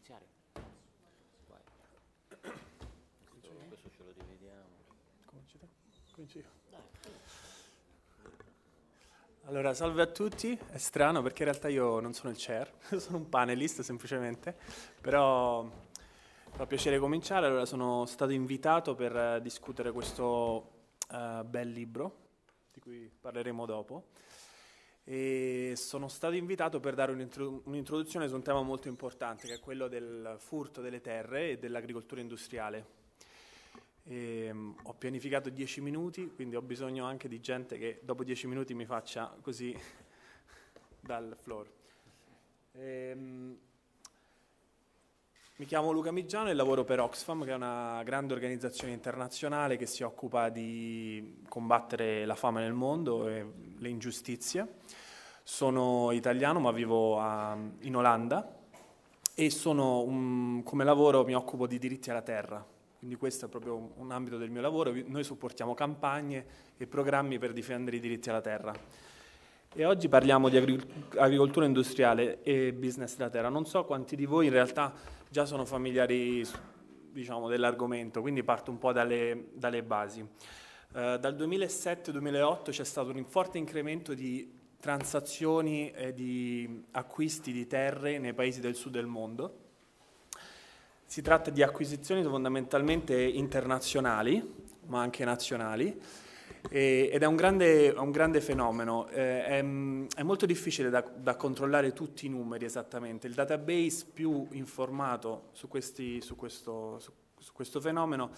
iniziare. Vai. Questo, questo ce lo rivediamo. Cominci te? Cominci io. Allora, salve a tutti. È strano perché in realtà io non sono il chair, sono un panelist semplicemente, però fa piacere cominciare. Allora, sono stato invitato per eh, discutere questo uh, bel libro di cui parleremo dopo e sono stato invitato per dare un'introduzione su un tema molto importante che è quello del furto delle terre e dell'agricoltura industriale. E, ehm, ho pianificato dieci minuti, quindi ho bisogno anche di gente che dopo dieci minuti mi faccia così dal floor. E, ehm, mi chiamo Luca Migiano e lavoro per Oxfam, che è una grande organizzazione internazionale che si occupa di combattere la fame nel mondo e le ingiustizie. Sono italiano ma vivo a, ehm, in Olanda e un, come lavoro mi occupo di diritti alla terra, quindi questo è proprio un ambito del mio lavoro. Noi supportiamo campagne e programmi per difendere i diritti alla terra. E oggi parliamo di agricoltura industriale e business della terra. Non so quanti di voi in realtà già sono familiari diciamo, dell'argomento, quindi parto un po' dalle, dalle basi. Eh, dal 2007-2008 c'è stato un forte incremento di transazioni e di acquisti di terre nei paesi del sud del mondo. Si tratta di acquisizioni fondamentalmente internazionali, ma anche nazionali, e, ed è un grande, un grande fenomeno. Eh, è, è, molto difficile da, da, controllare tutti i numeri esattamente. Il database più informato su, questi, su, questo, su, su questo fenomeno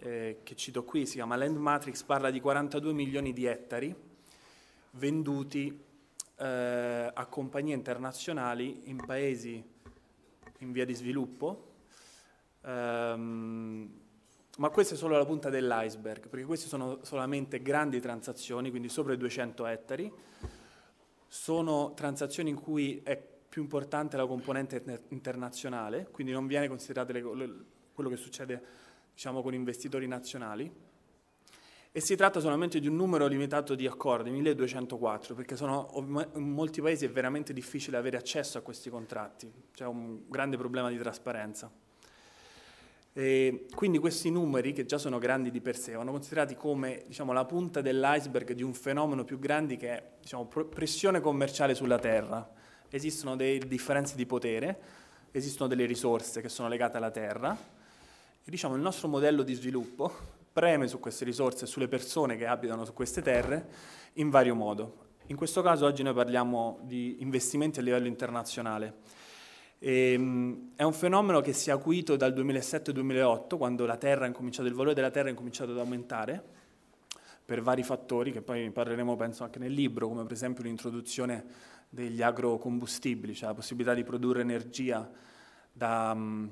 eh, che cito qui, si chiama Land Matrix, parla di 42 milioni di ettari venduti eh, a compagnie internazionali in paesi in via di sviluppo, ehm, ma questa è solo la punta dell'iceberg, perché queste sono solamente grandi transazioni, quindi sopra i 200 ettari, sono transazioni in cui è più importante la componente internazionale, quindi non viene considerata quello che succede diciamo, con investitori nazionali, e si tratta solamente di un numero limitato di accordi, 1204, perché sono, in molti paesi è veramente difficile avere accesso a questi contratti, c'è un grande problema di trasparenza. E quindi questi numeri, che già sono grandi di per sé, vanno considerati come diciamo, la punta dell'iceberg di un fenomeno più grande che è diciamo, pressione commerciale sulla terra. Esistono delle differenze di potere, esistono delle risorse che sono legate alla terra, e, diciamo, il nostro modello di sviluppo preme su queste risorse e sulle persone che abitano su queste terre in vario modo. In questo caso oggi noi parliamo di investimenti a livello internazionale. E, ehm, è un fenomeno che si è acuito dal 2007-2008, quando il valore della terra ha incominciato ad aumentare, per vari fattori che poi parleremo penso anche nel libro, come per esempio l'introduzione degli agrocombustibili, cioè la possibilità di produrre energia da um,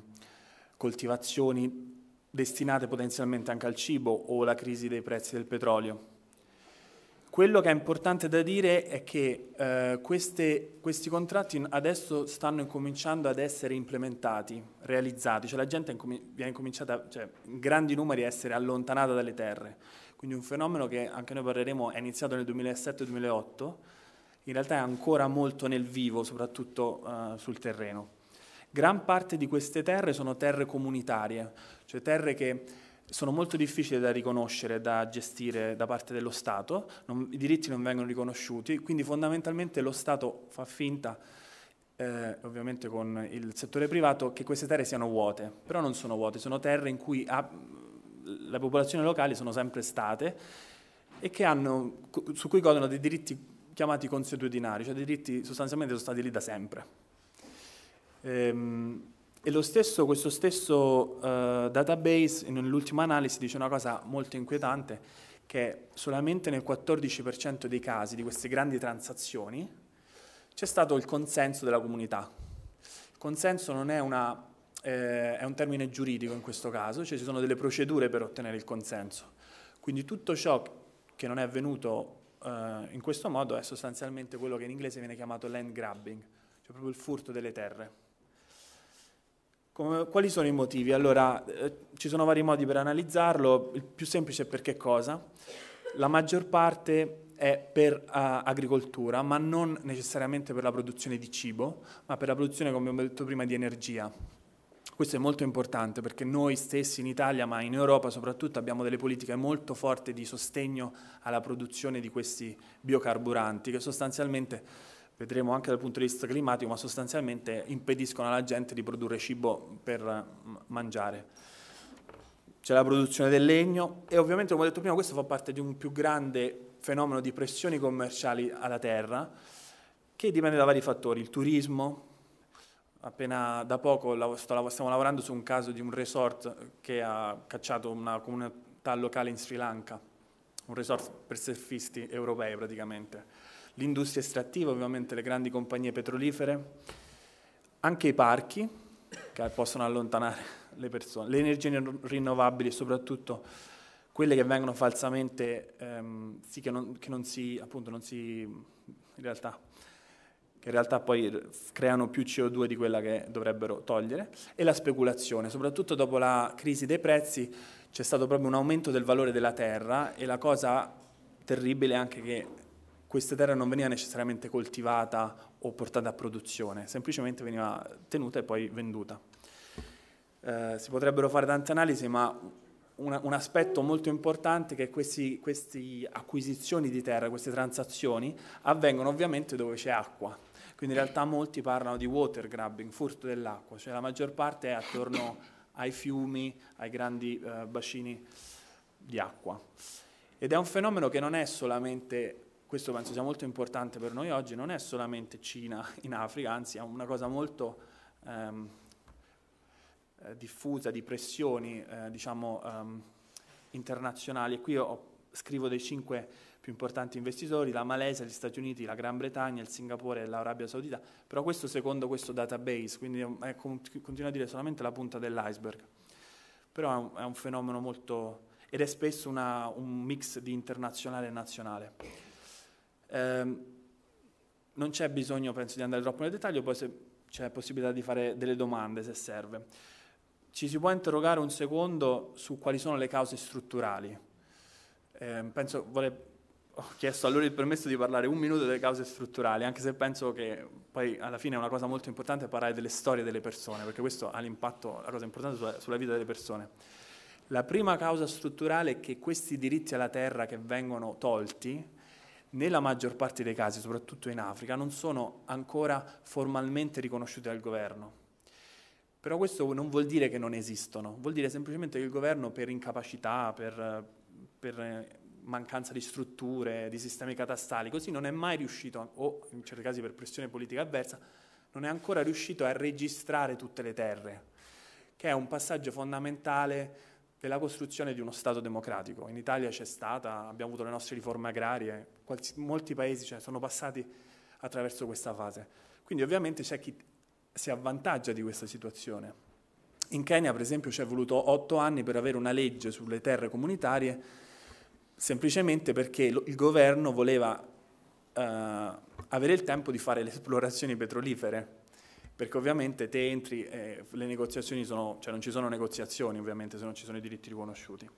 coltivazioni destinate potenzialmente anche al cibo o la crisi dei prezzi del petrolio. Quello che è importante da dire è che eh, queste, questi contratti adesso stanno incominciando ad essere implementati, realizzati, cioè la gente incom- viene cominciata cioè, in grandi numeri a essere allontanata dalle terre, quindi un fenomeno che anche noi parleremo è iniziato nel 2007-2008, in realtà è ancora molto nel vivo, soprattutto eh, sul terreno. Gran parte di queste terre sono terre comunitarie, cioè terre che sono molto difficili da riconoscere, da gestire da parte dello Stato, non, i diritti non vengono riconosciuti, quindi fondamentalmente lo Stato fa finta, eh, ovviamente con il settore privato, che queste terre siano vuote, però non sono vuote, sono terre in cui ha, le popolazioni locali sono sempre state e hanno, su cui godono dei diritti chiamati consuetudinari, cioè dei diritti sostanzialmente sono stati lì da sempre. Ehm, e stesso, questo stesso uh, database, nell'ultima analisi, dice una cosa molto inquietante, che solamente nel 14% dei casi di queste grandi transazioni c'è stato il consenso della comunità. Il consenso non è, una, eh, è un termine giuridico in questo caso, cioè ci sono delle procedure per ottenere il consenso. Quindi tutto ciò che non è avvenuto uh, in questo modo è sostanzialmente quello che in inglese viene chiamato land grabbing, cioè proprio il furto delle terre. Come, quali sono i motivi? Allora, eh, ci sono vari modi per analizzarlo, il più semplice è perché cosa? La maggior parte è per uh, agricoltura, ma non necessariamente per la produzione di cibo, ma per la produzione, come abbiamo detto prima, di energia. Questo è molto importante perché noi stessi in Italia, ma in Europa soprattutto, abbiamo delle politiche molto forti di sostegno alla produzione di questi biocarburanti, che sostanzialmente vedremo anche dal punto di vista climatico, ma sostanzialmente impediscono alla gente di produrre cibo per eh, mangiare. C'è la produzione del legno e ovviamente, come ho detto prima, questo fa parte di un più grande fenomeno di pressioni commerciali alla terra che dipende da vari fattori, il turismo, appena da poco stiamo lavorando su un caso di un resort che ha cacciato una comunità locale in Sri Lanka, un resort per surfisti europei praticamente l'industria estrattiva, ovviamente le grandi compagnie petrolifere, anche i parchi che possono allontanare le persone, le energie rinnovabili e soprattutto quelle che vengono falsamente, ehm, sì, che, non, che non, si, appunto, non si, in realtà, che in realtà poi creano più CO2 di quella che dovrebbero togliere, e la speculazione, soprattutto dopo la crisi dei prezzi c'è stato proprio un aumento del valore della terra e la cosa terribile è anche che questa terra non veniva necessariamente coltivata o portata a produzione, semplicemente veniva tenuta e poi venduta. Eh, si potrebbero fare tante analisi, ma una, un aspetto molto importante è che queste acquisizioni di terra, queste transazioni, avvengono ovviamente dove c'è acqua. Quindi in realtà molti parlano di water grabbing, furto dell'acqua, cioè la maggior parte è attorno ai fiumi, ai grandi eh, bacini di acqua. Ed è un fenomeno che non è solamente questo penso sia molto importante per noi oggi, non è solamente Cina in Africa, anzi è una cosa molto ehm, eh, diffusa di pressioni eh, diciamo, ehm, internazionali. E qui ho, scrivo dei cinque più importanti investitori, la Malesia, gli Stati Uniti, la Gran Bretagna, il Singapore e l'Arabia Saudita, però questo secondo questo database, quindi è, continuo a dire solamente la punta dell'iceberg, però è un, è un fenomeno molto... ed è spesso una, un mix di internazionale e nazionale. Ehm, non c'è bisogno, penso, di andare troppo nel dettaglio, poi se c'è possibilità di fare delle domande se serve. Ci si può interrogare un secondo su quali sono le cause strutturali. Eh, penso, vole... ho chiesto allora il permesso di parlare un minuto delle cause strutturali, anche se penso che poi alla fine è una cosa molto importante parlare delle storie delle persone, perché questo ha l'impatto, la cosa importante sulla, sulla vita delle persone. La prima causa strutturale è che questi diritti alla terra che vengono tolti, nella maggior parte dei casi, soprattutto in Africa, non sono ancora formalmente riconosciute dal governo. Però questo non vuol dire che non esistono, vuol dire semplicemente che il governo per incapacità, per, per mancanza di strutture, di sistemi catastali, così non è mai riuscito, o in certi casi per pressione politica avversa, non è ancora riuscito a registrare tutte le terre, che è un passaggio fondamentale la costruzione di uno Stato democratico. In Italia c'è stata, abbiamo avuto le nostre riforme agrarie, qualsi, molti paesi cioè, sono passati attraverso questa fase. Quindi ovviamente c'è chi si avvantaggia di questa situazione. In Kenya, per esempio, ci è voluto otto anni per avere una legge sulle terre comunitarie, semplicemente perché lo, il governo voleva eh, avere il tempo di fare le esplorazioni petrolifere perché ovviamente te entri e le negoziazioni sono, cioè non ci sono negoziazioni ovviamente se non ci sono i diritti riconosciuti.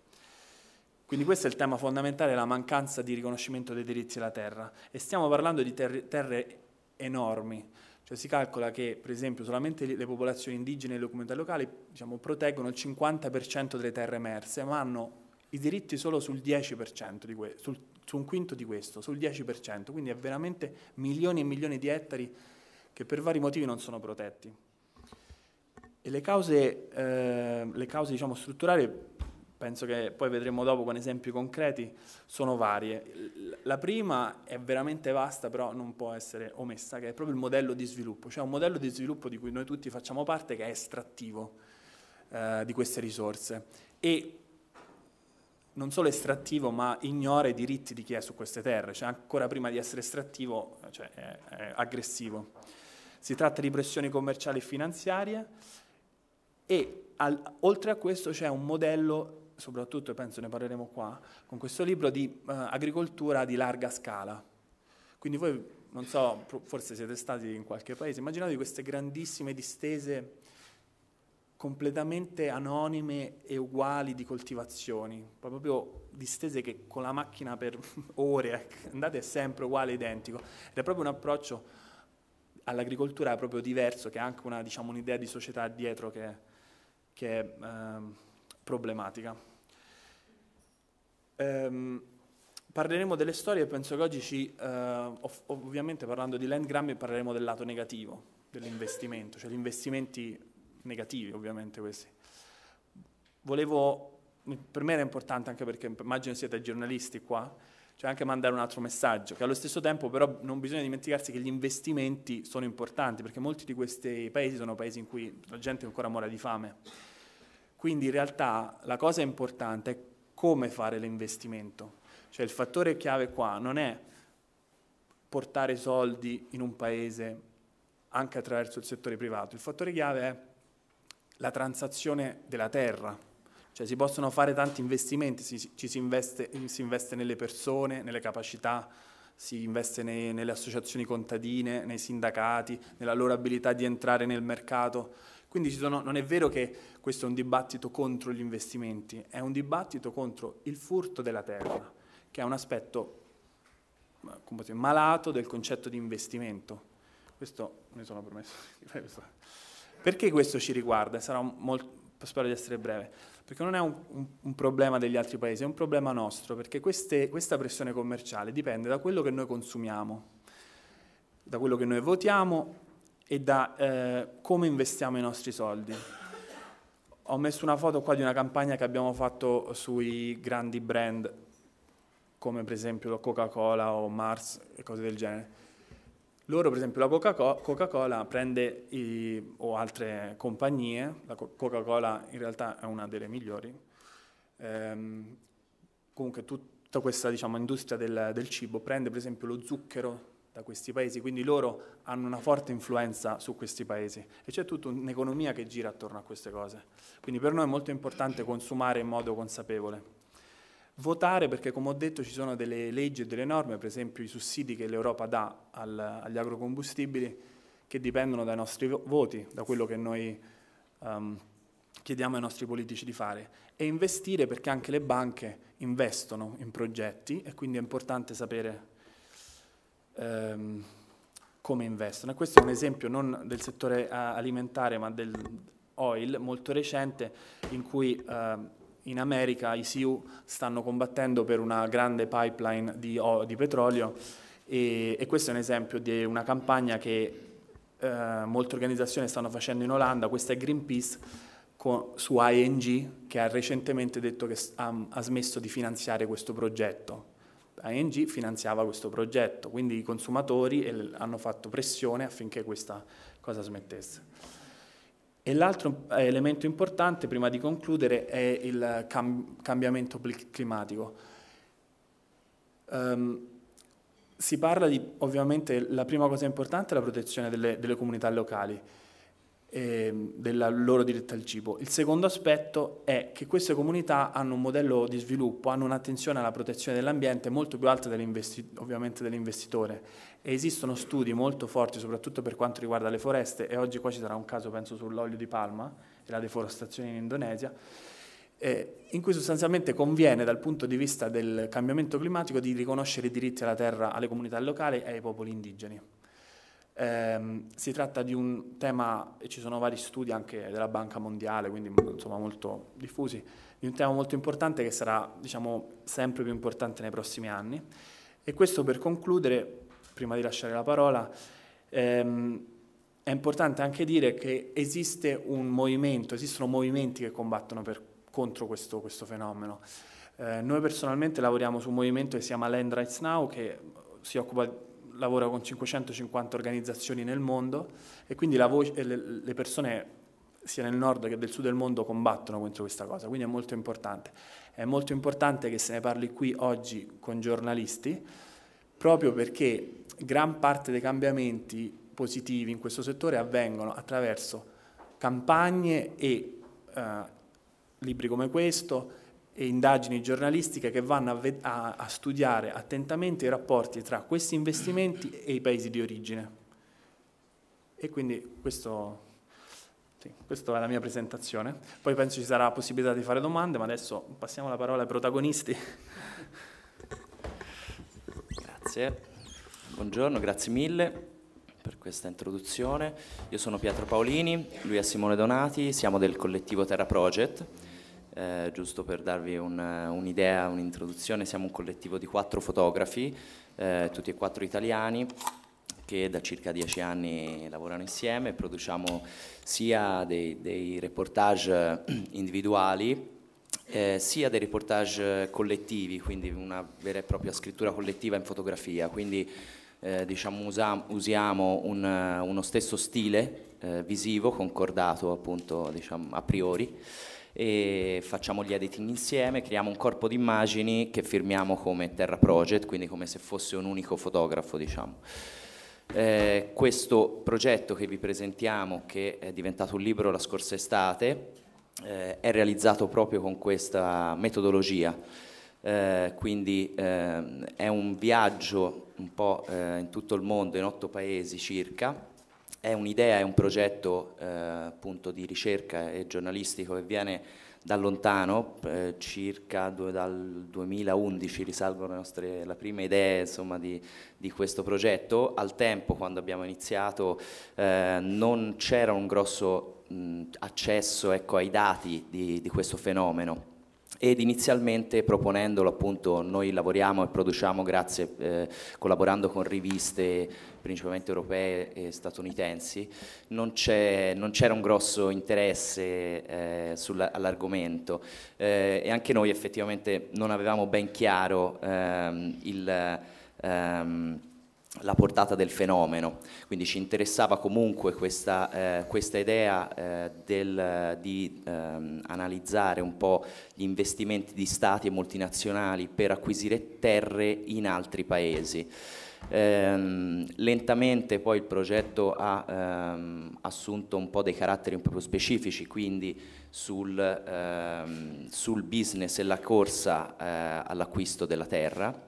Quindi questo è il tema fondamentale, la mancanza di riconoscimento dei diritti alla terra. E stiamo parlando di ter- terre enormi, cioè si calcola che per esempio solamente le popolazioni indigene e le comunità locali diciamo, proteggono il 50% delle terre emerse, ma hanno i diritti solo sul 10% di que- sul, su un quinto di questo, sul 10%, quindi è veramente milioni e milioni di ettari che per vari motivi non sono protetti. E le cause, eh, le cause diciamo, strutturali, penso che poi vedremo dopo con esempi concreti, sono varie. La prima è veramente vasta, però non può essere omessa, che è proprio il modello di sviluppo, cioè un modello di sviluppo di cui noi tutti facciamo parte che è estrattivo eh, di queste risorse e non solo estrattivo ma ignora i diritti di chi è su queste terre, cioè ancora prima di essere estrattivo cioè, è, è aggressivo. Si tratta di pressioni commerciali e finanziarie e al, oltre a questo c'è un modello, soprattutto penso ne parleremo qua, con questo libro di uh, agricoltura di larga scala. Quindi voi, non so, forse siete stati in qualche paese, immaginatevi queste grandissime distese completamente anonime e uguali di coltivazioni, proprio distese che con la macchina per ore ecco, andate sempre uguale, identico. Ed è proprio un approccio all'agricoltura è proprio diverso, che ha anche diciamo, un'idea diciamo, un di società dietro che, che è ehm, problematica. Ehm, parleremo delle storie, penso che oggi ci, eh, ov ovviamente parlando di land grabbing parleremo del lato negativo dell'investimento, cioè gli investimenti negativi ovviamente questi. Volevo, per me era importante anche perché immagino siete giornalisti qua, cioè anche mandare un altro messaggio, che allo stesso tempo però non bisogna dimenticarsi che gli investimenti sono importanti, perché molti di questi paesi sono paesi in cui la gente ancora muore di fame. Quindi in realtà la cosa importante è come fare l'investimento, cioè il fattore chiave qua non è portare soldi in un paese anche attraverso il settore privato, il fattore chiave è la transazione della terra cioè si possono fare tanti investimenti, si, ci si investe, si investe, nelle persone, nelle capacità, si investe nei, nelle associazioni contadine, nei sindacati, nella loro abilità di entrare nel mercato. Quindi sono, non è vero che questo è un dibattito contro gli investimenti, è un dibattito contro il furto della terra, che è un aspetto dire, malato del concetto di investimento. Questo mi sono promesso. Perché questo ci riguarda? Sarà molto spero di essere breve, perché non è un, un, un problema degli altri paesi, è un problema nostro, perché queste, questa pressione commerciale dipende da quello che noi consumiamo, da quello che noi votiamo e da eh, come investiamo i nostri soldi. Ho messo una foto qua di una campagna che abbiamo fatto sui grandi brand, come per esempio Coca-Cola o Mars e cose del genere loro, per esempio, la Coca-Cola, Coca-Cola prende, i, o altre compagnie, la Coca-Cola in realtà è una delle migliori, ehm, comunque tutta questa diciamo, industria del, del cibo prende per esempio lo zucchero da questi paesi, quindi loro hanno una forte influenza su questi paesi e c'è tutta un'economia che gira attorno a queste cose. Quindi per noi è molto importante consumare in modo consapevole votare perché come ho detto ci sono delle leggi e delle norme, per esempio i sussidi che l'Europa dà al, agli agrocombustibili che dipendono dai nostri voti, da quello che noi um, chiediamo ai nostri politici di fare. E investire perché anche le banche investono in progetti e quindi è importante sapere um, come investono. E questo è un esempio non del settore eh, alimentare ma del oil molto recente in cui... Uh, in America i CU stanno combattendo per una grande pipeline di, di petrolio e, e, questo è un esempio di una campagna che eh, molte organizzazioni stanno facendo in Olanda, questa è Greenpeace con, su ING che ha recentemente detto che ha, ha smesso di finanziare questo progetto. ING finanziava questo progetto, quindi i consumatori hanno fatto pressione affinché questa cosa smettesse. E l'altro eh, elemento importante, prima di concludere, è il cam- cambiamento climatico. Um, si parla di, ovviamente, la prima cosa importante è la protezione delle, delle comunità locali eh, della loro diretta al cibo. Il secondo aspetto è che queste comunità hanno un modello di sviluppo, hanno un'attenzione alla protezione dell'ambiente molto più alta dell'investi- ovviamente dell'investitore e esistono studi molto forti soprattutto per quanto riguarda le foreste e oggi qua ci sarà un caso penso sull'olio di palma e la deforestazione in Indonesia. Eh, in cui sostanzialmente conviene dal punto di vista del cambiamento climatico di riconoscere i diritti alla terra alle comunità locali e ai popoli indigeni. Eh, si tratta di un tema, e ci sono vari studi anche della Banca Mondiale, quindi insomma molto diffusi, di un tema molto importante che sarà diciamo, sempre più importante nei prossimi anni. E questo per concludere, prima di lasciare la parola, ehm, è importante anche dire che esiste un movimento, esistono movimenti che combattono per, contro questo, questo fenomeno. Eh, noi personalmente lavoriamo su un movimento che si chiama Land Rights Now, che si occupa lavora con 550 organizzazioni nel mondo e quindi voce, le persone sia nel nord che del sud del mondo combattono contro questa cosa, quindi è molto importante. È molto importante che se ne parli qui oggi con giornalisti, proprio perché gran parte dei cambiamenti positivi in questo settore avvengono attraverso campagne e eh, libri come questo, e indagini giornalistiche che vanno a, ved- a, a studiare attentamente i rapporti tra questi investimenti e i paesi di origine. E quindi questo, sì, questa è la mia presentazione. Poi penso ci sarà la possibilità di fare domande, ma adesso passiamo la parola ai protagonisti. Grazie, buongiorno, grazie mille per questa introduzione. Io sono Pietro Paolini, lui è Simone Donati, siamo del collettivo Terra Project eh, giusto per darvi un, un'idea, un'introduzione, siamo un collettivo di quattro fotografi, eh, tutti e quattro italiani, che da circa dieci anni lavorano insieme, produciamo sia dei, dei reportage eh, individuali, eh, sia dei reportage collettivi, quindi una vera e propria scrittura collettiva in fotografia, quindi eh, diciamo usa, usiamo un, uno stesso stile eh, visivo concordato appunto diciamo, a priori e facciamo gli editing insieme, creiamo un corpo di immagini che firmiamo come Terra Project, quindi come se fosse un unico fotografo, diciamo. Eh, questo progetto che vi presentiamo, che è diventato un libro la scorsa estate, eh, è realizzato proprio con questa metodologia. Eh, quindi ehm, è un viaggio un po' eh, in tutto il mondo, in otto paesi circa, è un'idea, è un progetto eh, appunto di ricerca e giornalistico che viene da lontano, eh, circa due, dal 2011 risalgono le nostre la prime idee insomma, di, di, questo progetto. Al tempo, quando abbiamo iniziato, eh, non c'era un grosso mh, accesso ecco, ai dati di, di questo fenomeno ed inizialmente proponendolo appunto noi lavoriamo e produciamo grazie eh, collaborando con riviste principalmente europee e statunitensi non, c'era un grosso interesse eh, all'argomento eh, e anche noi effettivamente non avevamo ben chiaro ehm, il ehm, la portata del fenomeno, quindi ci interessava comunque questa, eh, questa idea eh, del, di ehm, analizzare un po' gli investimenti di stati e multinazionali per acquisire terre in altri paesi. Ehm, lentamente poi il progetto ha ehm, assunto un po' dei caratteri un po' più specifici, quindi sul, ehm, sul business e la corsa eh, all'acquisto della terra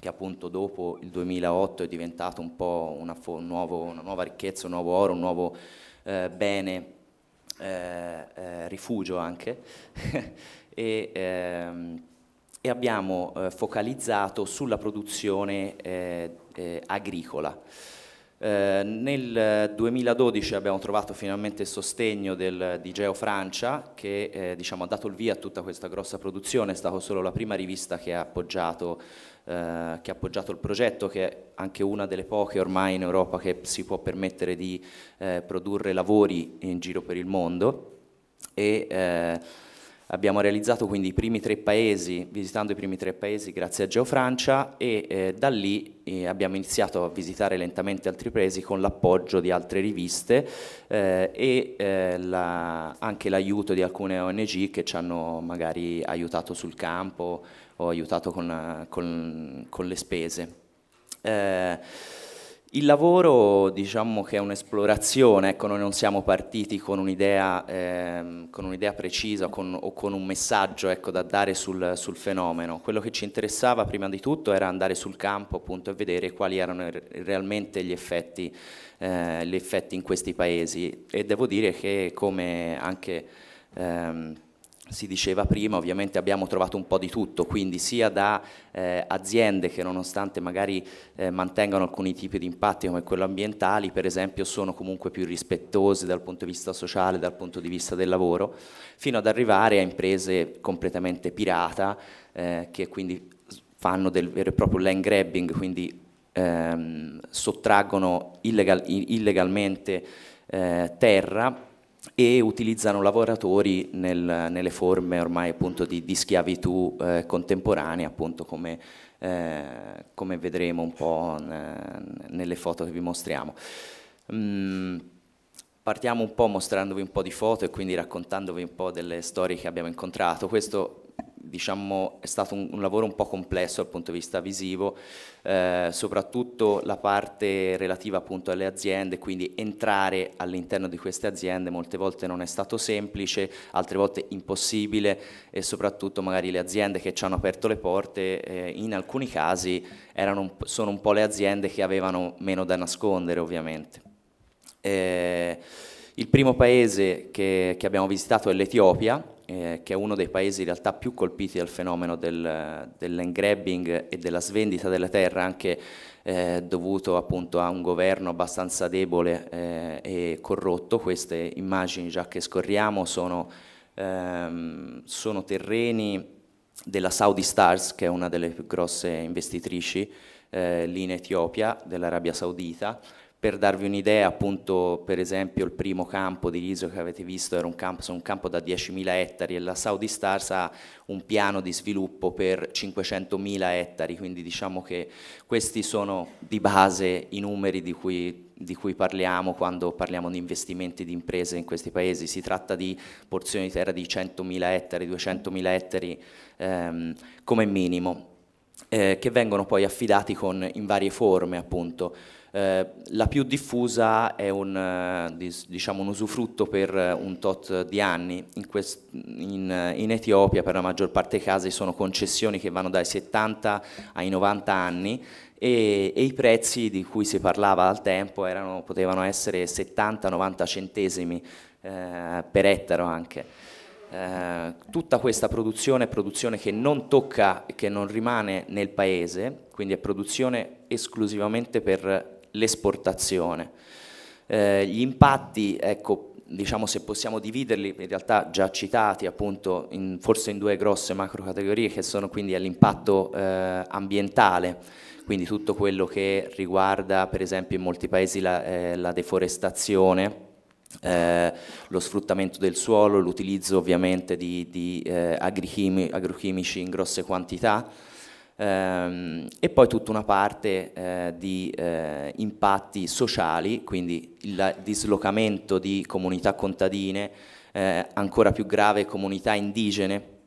che appunto dopo il 2008 è diventato un po' una, un nuovo, una nuova ricchezza, un nuovo oro, un nuovo eh, bene, eh, eh, rifugio anche, e, ehm, e, abbiamo eh, focalizzato sulla produzione eh, eh, agricola. Eh, nel 2012 abbiamo trovato finalmente il sostegno del, di Geo Francia che eh, diciamo, ha dato il via a tutta questa grossa produzione, è stata solo la prima rivista che ha appoggiato eh, che ha appoggiato il progetto, che è anche una delle poche ormai in Europa che si può permettere di eh, produrre lavori in giro per il mondo. E, eh, abbiamo realizzato quindi i primi tre paesi, visitando i primi tre paesi grazie a GeoFrancia e eh, da lì eh, abbiamo iniziato a visitare lentamente altri paesi con l'appoggio di altre riviste eh, e eh, la, anche l'aiuto di alcune ONG che ci hanno magari aiutato sul campo ho aiutato con, con, con le spese. Eh, il lavoro diciamo che è un'esplorazione, ecco, noi non siamo partiti con un'idea, eh, con un'idea precisa con, o con un messaggio ecco, da dare sul, sul, fenomeno. Quello che ci interessava prima di tutto era andare sul campo appunto, e vedere quali erano realmente gli effetti, eh, gli effetti in questi paesi e devo dire che come anche... Ehm, si diceva prima, ovviamente abbiamo trovato un po' di tutto, quindi sia da eh, aziende che nonostante magari eh, mantengano alcuni tipi di impatti come quello ambientali, per esempio, sono comunque più rispettose dal punto di vista sociale, dal punto di vista del lavoro, fino ad arrivare a imprese completamente pirata eh, che quindi fanno del vero e proprio land grabbing, quindi ehm, sottraggono illegal, illegalmente eh, terra e utilizzano lavoratori nel, nelle forme ormai appunto di, di schiavitù eh, contemporanea, appunto come, eh, come, vedremo un po' nelle foto che vi mostriamo. Mm, partiamo un po' mostrandovi un po' di foto e quindi raccontandovi un po' delle storie che abbiamo incontrato. Questo diciamo, è stato un, un, lavoro un po' complesso dal punto di vista visivo, eh, soprattutto la parte relativa appunto alle aziende, quindi entrare all'interno di queste aziende molte volte non è stato semplice, altre volte impossibile e soprattutto magari le aziende che ci hanno aperto le porte eh, in alcuni casi erano, sono un po' le aziende che avevano meno da nascondere ovviamente. Eh, il primo paese che, che abbiamo visitato è l'Etiopia, eh, che è uno dei paesi in realtà più colpiti dal fenomeno del, del grabbing e della svendita della terra, anche eh, dovuto appunto a un governo abbastanza debole eh, e corrotto. Queste immagini già che scorriamo sono, ehm, sono terreni della Saudi Stars, che è una delle più grosse investitrici lì eh, in Etiopia, dell'Arabia Saudita, per darvi un'idea, appunto, per esempio, il primo campo di riso che avete visto era un campo, un campo da 10.000 ettari e la Saudi Stars ha un piano di sviluppo per 500.000 ettari, quindi diciamo che questi sono di base i numeri di cui, di cui parliamo quando parliamo di investimenti di imprese in questi paesi. Si tratta di porzioni di terra di 100.000 ettari, 200.000 ettari ehm, come minimo eh, che vengono poi affidati con, in varie forme appunto. Eh, la più diffusa è un, eh, diciamo, un, usufrutto per eh, un tot di anni, in, quest, in, eh, in, Etiopia per la maggior parte dei casi sono concessioni che vanno dai 70 ai 90 anni e, e i prezzi di cui si parlava al tempo erano, potevano essere 70-90 centesimi eh, per ettaro anche. Eh, tutta questa produzione è produzione che non tocca, e che non rimane nel paese, quindi è produzione esclusivamente per l'esportazione. Eh, gli impatti, ecco, diciamo se possiamo dividerli, in realtà già citati appunto in, forse in due grosse macro categorie che sono quindi l'impatto eh, ambientale, quindi tutto quello che riguarda per esempio in molti paesi la, eh, la deforestazione, eh, lo sfruttamento del suolo, l'utilizzo ovviamente di, di eh, agrochimici in grosse quantità ehm, e poi tutta una parte eh, di eh, impatti sociali, quindi il dislocamento di comunità contadine, eh, ancora più grave comunità indigene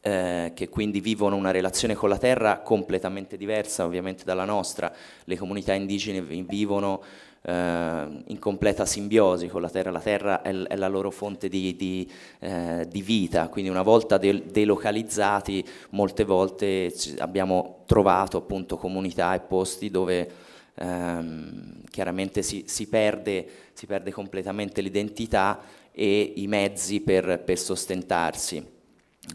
eh, che quindi vivono una relazione con la terra completamente diversa ovviamente dalla nostra. Le comunità indigene vivono eh, in completa simbiosi con la terra, la terra è, è la loro fonte di, di, eh, di vita, quindi una volta de- delocalizzati molte volte abbiamo trovato appunto comunità e posti dove ehm, chiaramente si, si, perde, si, perde, completamente l'identità e i mezzi per, per sostentarsi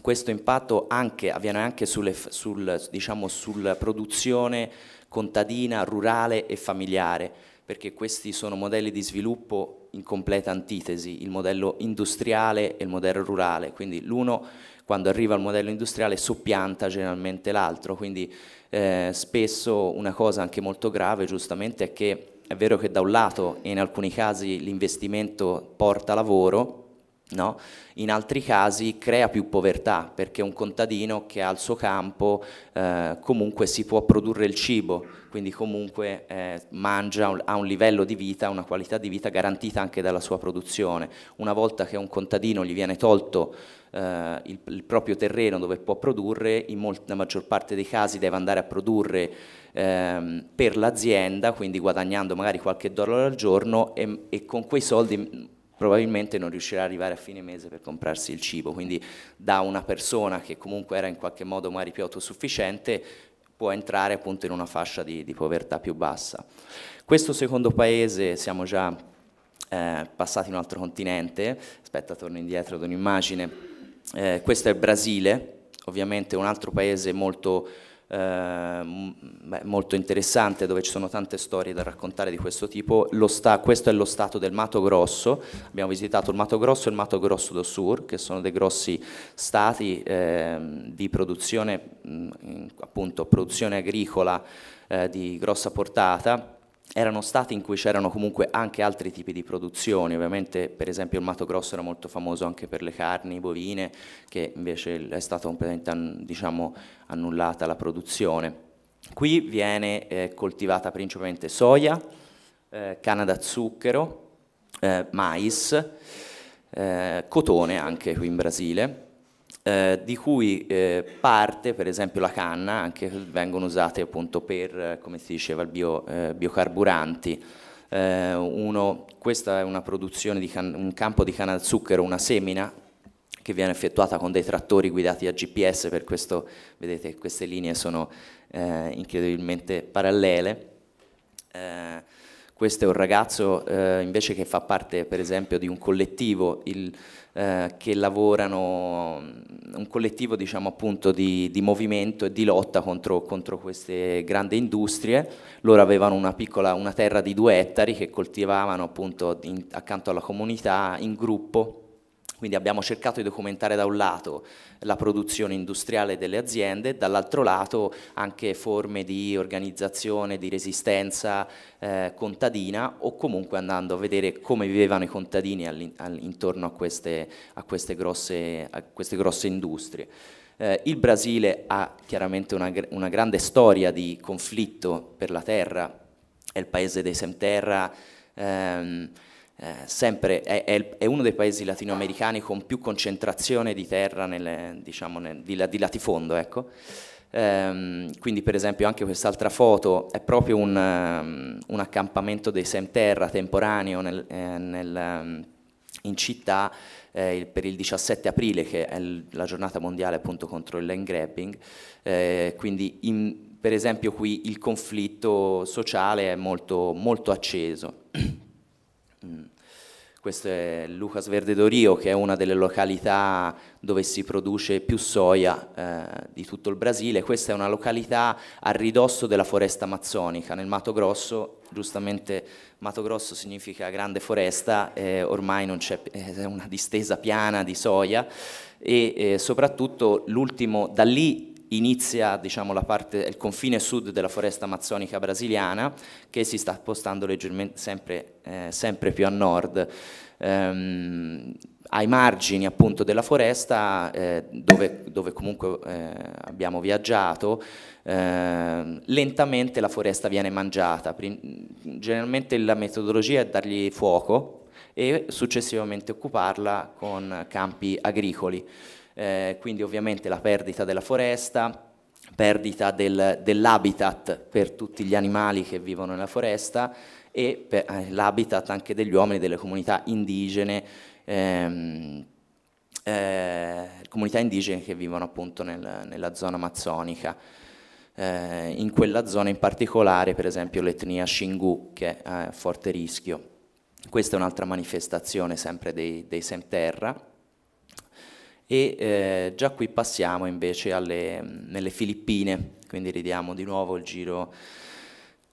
questo impatto anche, avviene anche sulle, sul, diciamo, sulla produzione contadina, rurale e familiare perché questi sono modelli di sviluppo in completa antitesi, il modello industriale e il modello rurale, quindi l'uno quando arriva al modello industriale soppianta generalmente l'altro, quindi eh, spesso una cosa anche molto grave giustamente è che è vero che da un lato in alcuni casi l'investimento porta lavoro, No? In altri casi crea più povertà perché un contadino che ha il suo campo eh, comunque si può produrre il cibo, quindi comunque eh, mangia, ha un livello di vita, una qualità di vita garantita anche dalla sua produzione. Una volta che a un contadino gli viene tolto eh, il, il, proprio terreno dove può produrre, in molta, maggior parte dei casi deve andare a produrre ehm, per l'azienda, quindi guadagnando magari qualche dollaro al giorno e, e con quei soldi probabilmente non riuscirà ad arrivare a fine mese per comprarsi il cibo, quindi da una persona che comunque era in qualche modo magari più autosufficiente può entrare appunto in una fascia di, di povertà più bassa. Questo secondo paese siamo già eh, passati in un altro continente, aspetta torno indietro ad un'immagine, eh, questo è il Brasile, ovviamente un altro paese molto eh, beh, molto interessante dove ci sono tante storie da raccontare di questo tipo. Sta, questo è lo stato del Mato Grosso, abbiamo visitato il Mato Grosso e il Mato Grosso do Sur, che sono dei grossi stati eh, di produzione, mh, mm, appunto, produzione agricola eh, di grossa portata erano stati in cui c'erano comunque anche altri tipi di produzioni, ovviamente per esempio il Mato Grosso era molto famoso anche per le carni bovine, che invece è stata completamente diciamo, annullata la produzione. Qui viene eh, coltivata principalmente soia, eh, canna da zucchero, eh, mais, eh, cotone anche qui in Brasile, eh, di cui eh, parte, per esempio la canna, anche vengono usate appunto per, come si diceva, bio, eh, biocarburanti. Eh, uno, questa è una produzione di can, un campo di canna al zucchero, una semina che viene effettuata con dei trattori guidati a GPS, per questo vedete queste linee sono eh, incredibilmente parallele. questo è un ragazzo invece che fa parte per esempio di un collettivo, il, eh, che lavorano, mm, un collettivo diciamo, appunto, di, di, movimento e di lotta contro, contro, queste grandi industrie. Loro avevano una piccola una terra di due ettari che coltivavano appunto, in, accanto alla comunità in gruppo quindi abbiamo cercato di documentare da un lato la produzione industriale delle aziende, dall'altro lato anche forme di organizzazione, di resistenza eh, contadina o comunque andando a vedere come vivevano i contadini all all intorno a queste, a queste, grosse, a queste grosse industrie. Eh, il Brasile ha chiaramente una, una, grande storia di conflitto per la terra, è il paese dei semterra, ehm, eh, sempre, è, è, è, uno dei paesi latinoamericani con più concentrazione di terra, nelle, diciamo, nel, di, di, latifondo. Ecco. Ehm, quindi per esempio anche quest'altra foto è proprio un, ehm, un accampamento dei Semterra temporaneo nel, eh, nel, ehm, in città eh, per il 17 aprile che è la giornata mondiale appunto contro il land grabbing, eh, quindi in, per esempio qui il conflitto sociale è molto, molto acceso. Mm. Questo è Lucas Verde d'Orio, che è una delle località dove si produce più soia eh, di tutto il Brasile. Questa è una località a ridosso della foresta amazzonica, nel Mato Grosso. Giustamente Mato Grosso significa grande foresta, eh, ormai non c'è eh, una distesa piana di soia e eh, soprattutto l'ultimo, da lì inizia diciamo, parte, il confine sud della foresta amazzonica brasiliana che si sta spostando leggermente sempre, eh, sempre più a nord. Ehm, ai margini appunto della foresta eh, dove, dove, comunque eh, abbiamo viaggiato, eh, lentamente la foresta viene mangiata. Generalmente la metodologia è dargli fuoco e successivamente occuparla con campi agricoli eh, quindi ovviamente la perdita della foresta, perdita del, dell'habitat per tutti gli animali che vivono nella foresta e per, eh, l'habitat anche degli uomini, delle comunità indigene, ehm, eh, comunità indigene che vivono appunto nel, nella zona amazzonica. Eh, in quella zona in particolare, per esempio, l'etnia Xingu che è a forte rischio. Questa è un'altra manifestazione sempre dei, dei Semterra e eh, già qui passiamo invece alle, nelle Filippine, quindi ridiamo di nuovo il giro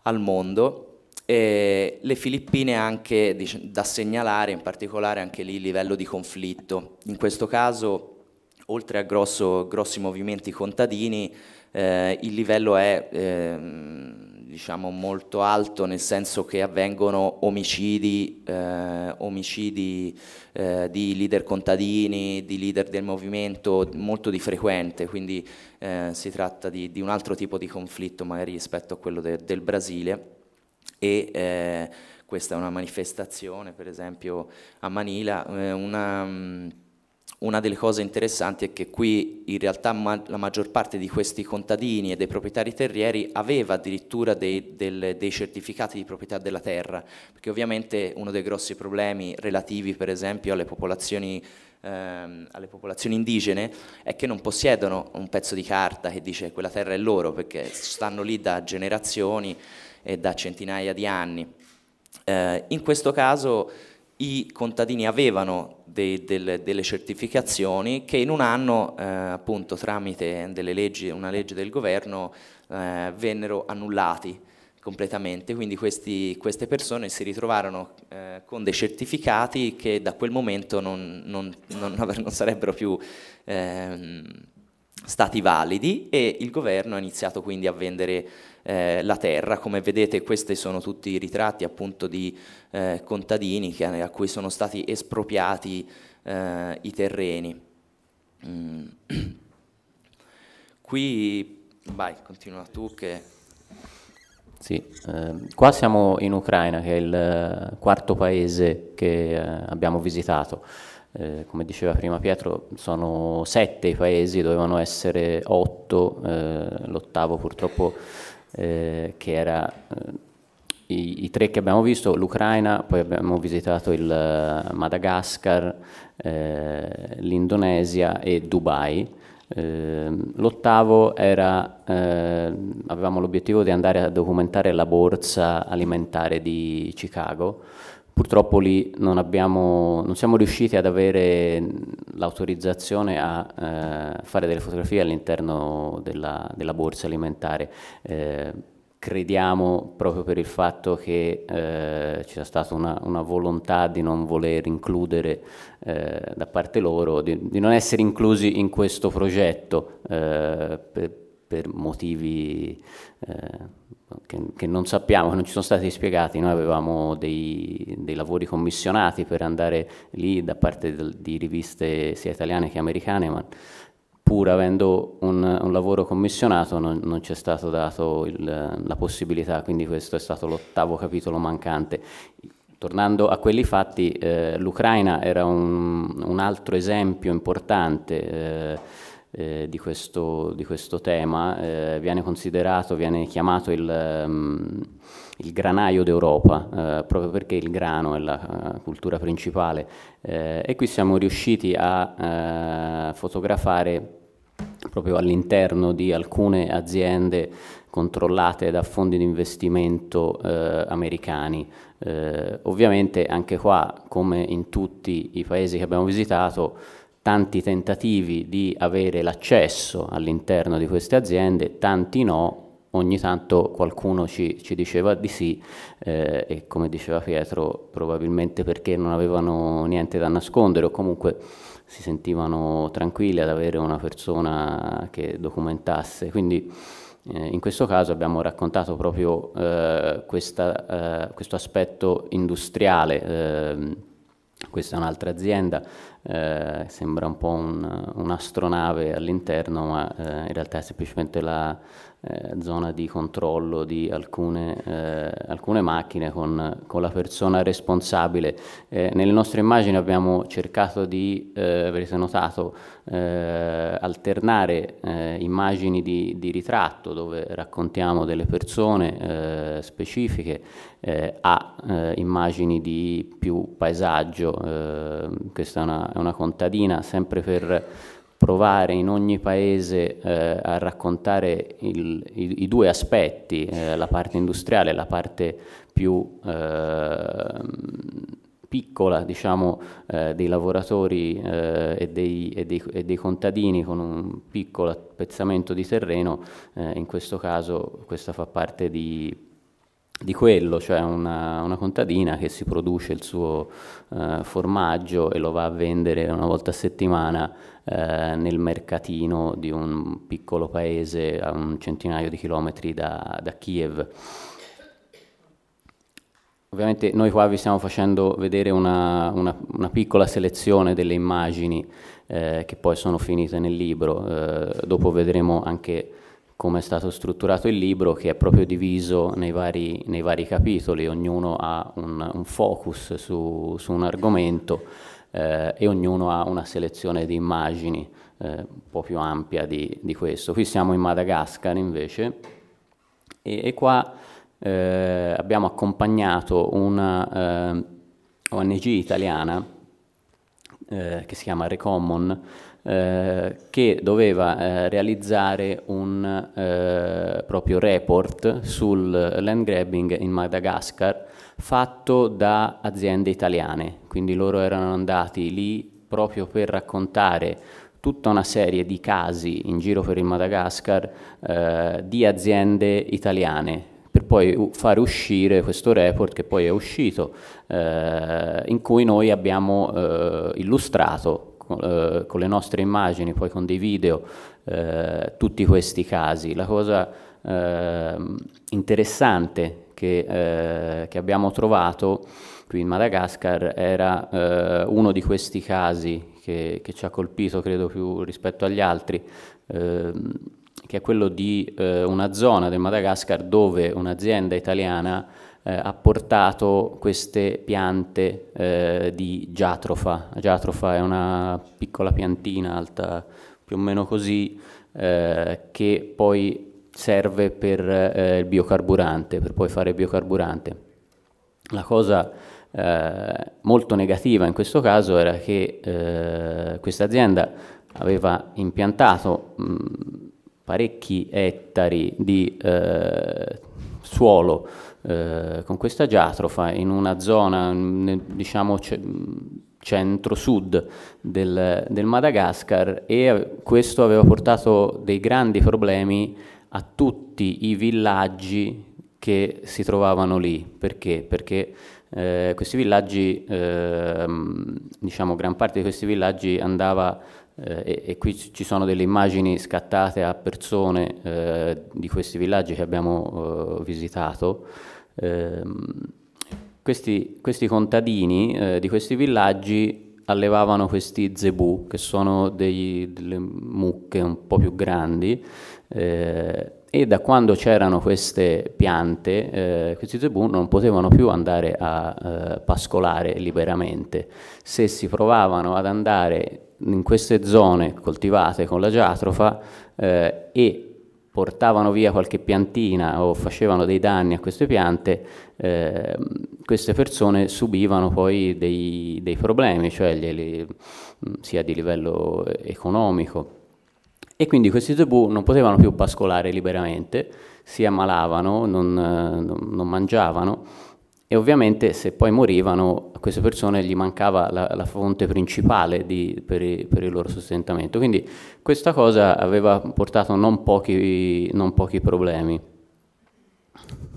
al mondo. E le Filippine anche da segnalare, in particolare anche lì il livello di conflitto. In questo caso, oltre a grosso, grossi movimenti contadini, eh, il livello è... Eh, diciamo, molto alto, nel senso che avvengono omicidi, eh, omicidi eh, di leader contadini, di leader del movimento, molto di frequente, quindi eh, si tratta di, di, un altro tipo di conflitto magari rispetto a quello de, del Brasile e eh, questa è una manifestazione per esempio a Manila, eh, una mm, una delle cose interessanti è che qui in realtà ma la maggior parte di questi contadini e dei proprietari terrieri aveva addirittura dei, del, dei, certificati di proprietà della terra, perché ovviamente uno dei grossi problemi relativi per esempio alle popolazioni, ehm, alle popolazioni indigene è che non possiedono un pezzo di carta che dice quella terra è loro, perché stanno lì da generazioni e da centinaia di anni. Eh, in questo caso i contadini avevano dei, del, delle certificazioni che in un anno, eh, appunto, tramite leggi, una legge del governo, eh, vennero annullati completamente, quindi questi, queste persone si ritrovarono eh, con dei certificati che da quel momento non, non, non, non sarebbero più ehm, stati validi e il governo ha iniziato quindi a vendere eh, la terra. Come vedete questi sono tutti i ritratti appunto di eh, contadini che, a cui sono stati espropriati eh, i terreni. Mm. Qui, vai, continua tu che... Sì, ehm, qua siamo in Ucraina che è il eh, quarto paese che eh, abbiamo visitato. Eh, come diceva prima Pietro, sono sette i paesi, dovevano essere otto, eh, l'ottavo purtroppo eh, che era eh, i, i, tre che abbiamo visto, l'Ucraina, poi abbiamo visitato il eh, Madagascar, eh, l'Indonesia e Dubai. Eh, l'ottavo era, eh, avevamo l'obiettivo di andare a documentare la borsa alimentare di Chicago, Purtroppo lì non, abbiamo, non siamo riusciti ad avere l'autorizzazione a eh, fare delle fotografie all'interno della, della, borsa alimentare. Eh, crediamo proprio per il fatto che eh, ci sia stata una, una, volontà di non voler includere eh, da parte loro, di, di, non essere inclusi in questo progetto eh, per, per motivi eh, che, che, non sappiamo, che non ci sono stati spiegati. Noi avevamo dei, dei lavori commissionati per andare lì da parte del, di riviste sia italiane che americane, ma pur avendo un, un lavoro commissionato non, non ci è stata data la possibilità, quindi questo è stato l'ottavo capitolo mancante. Tornando a quelli fatti, eh, l'Ucraina era un, un, altro esempio importante. Eh, eh, di, questo, di, questo, tema, eh, viene considerato, viene chiamato il, um, il granaio d'Europa, eh, proprio perché il grano è la uh, cultura principale eh, e qui siamo riusciti a uh, fotografare proprio all'interno di alcune aziende controllate da fondi di investimento americani. ovviamente anche qua, come in tutti i paesi che abbiamo visitato, tanti tentativi di avere l'accesso all'interno di queste aziende, tanti no, ogni tanto qualcuno ci, ci diceva di sì eh, e come diceva Pietro probabilmente perché non avevano niente da nascondere o comunque si sentivano tranquilli ad avere una persona che documentasse. Quindi eh, in questo caso abbiamo raccontato proprio eh, questa, eh, questo aspetto industriale. Ehm, questa è un'altra azienda eh, sembra un po' un, un'astronave all'interno, ma eh, in realtà è semplicemente la, eh, zona di controllo di alcune, eh, alcune macchine con, con, la persona responsabile. Eh, nelle nostre immagini abbiamo cercato di, eh, avrete notato, eh, alternare eh, immagini di, di, ritratto dove raccontiamo delle persone specifiche a immagini di più paesaggio. questa è una, è una contadina, sempre per provare in ogni paese eh, a raccontare il, i, i, due aspetti, eh, la parte industriale e la parte più eh, piccola diciamo, eh, dei lavoratori eh, e dei, e, dei, e, dei, contadini con un piccolo appezzamento di terreno, eh, in questo caso questa fa parte di di quello, cioè una, una, contadina che si produce il suo eh, formaggio e lo va a vendere una volta a settimana eh, nel mercatino di un piccolo paese a un centinaio di chilometri da, da Kiev. Ovviamente noi qua vi stiamo facendo vedere una, una, una piccola selezione delle immagini eh, che poi sono finite nel libro, eh, dopo vedremo anche come è stato strutturato il libro, che è proprio diviso nei vari, nei vari capitoli, ognuno ha un, un focus su, su, un argomento eh, e ognuno ha una selezione di immagini eh, un po' più ampia di, di, questo. Qui siamo in Madagascar invece e, e qua eh, abbiamo accompagnato una eh, ONG italiana eh, che si chiama Recommon, eh, che doveva eh, realizzare un eh, proprio report sul land grabbing in Madagascar fatto da aziende italiane, quindi loro erano andati lì proprio per raccontare tutta una serie di casi in giro per il Madagascar eh, di aziende italiane, per poi fare uscire questo report che poi è uscito, eh, in cui noi abbiamo eh, illustrato con, eh, con le nostre immagini, poi con dei video, eh, tutti questi casi. La cosa ehm, interessante che, eh, che abbiamo trovato qui in Madagascar era eh, uno di questi casi che, che, ci ha colpito credo più rispetto agli altri, eh, che è quello di eh, una zona del Madagascar dove un'azienda italiana eh, portato queste piante eh, di giatrofa. La giatrofa è una piccola piantina alta più o meno così eh, che poi serve per eh, il biocarburante, per poi fare biocarburante. La cosa eh, molto negativa in questo caso era che eh, questa azienda aveva impiantato mh, parecchi ettari di suolo eh, con questa giatrofa in una zona, mm, diciamo, mm, centro-sud del, del Madagascar e questo aveva portato dei grandi problemi a tutti i villaggi che si trovavano lì. Perché? Perché eh, questi villaggi, eh, diciamo gran parte di questi villaggi andava, eh, e, e, qui ci sono delle immagini scattate a persone eh, di questi villaggi che abbiamo visitato, Ehm, questi, questi, contadini eh, di questi villaggi allevavano questi zebù, che sono degli, delle mucche un po' più grandi, eh, e da quando c'erano queste piante, eh, questi zebù non potevano più andare a eh, pascolare liberamente. Se si provavano ad andare in queste zone coltivate con la giatrofa eh, e portavano via qualche piantina o facevano dei danni a queste piante, eh, queste persone subivano poi dei, dei problemi, cioè li, sia di livello economico. E quindi questi zebù non potevano più pascolare liberamente, si ammalavano, non, eh, non mangiavano e ovviamente se poi morivano a queste persone gli mancava la, la fonte principale di, per, i, per, il loro sostentamento. Quindi questa cosa aveva portato non pochi, non pochi problemi.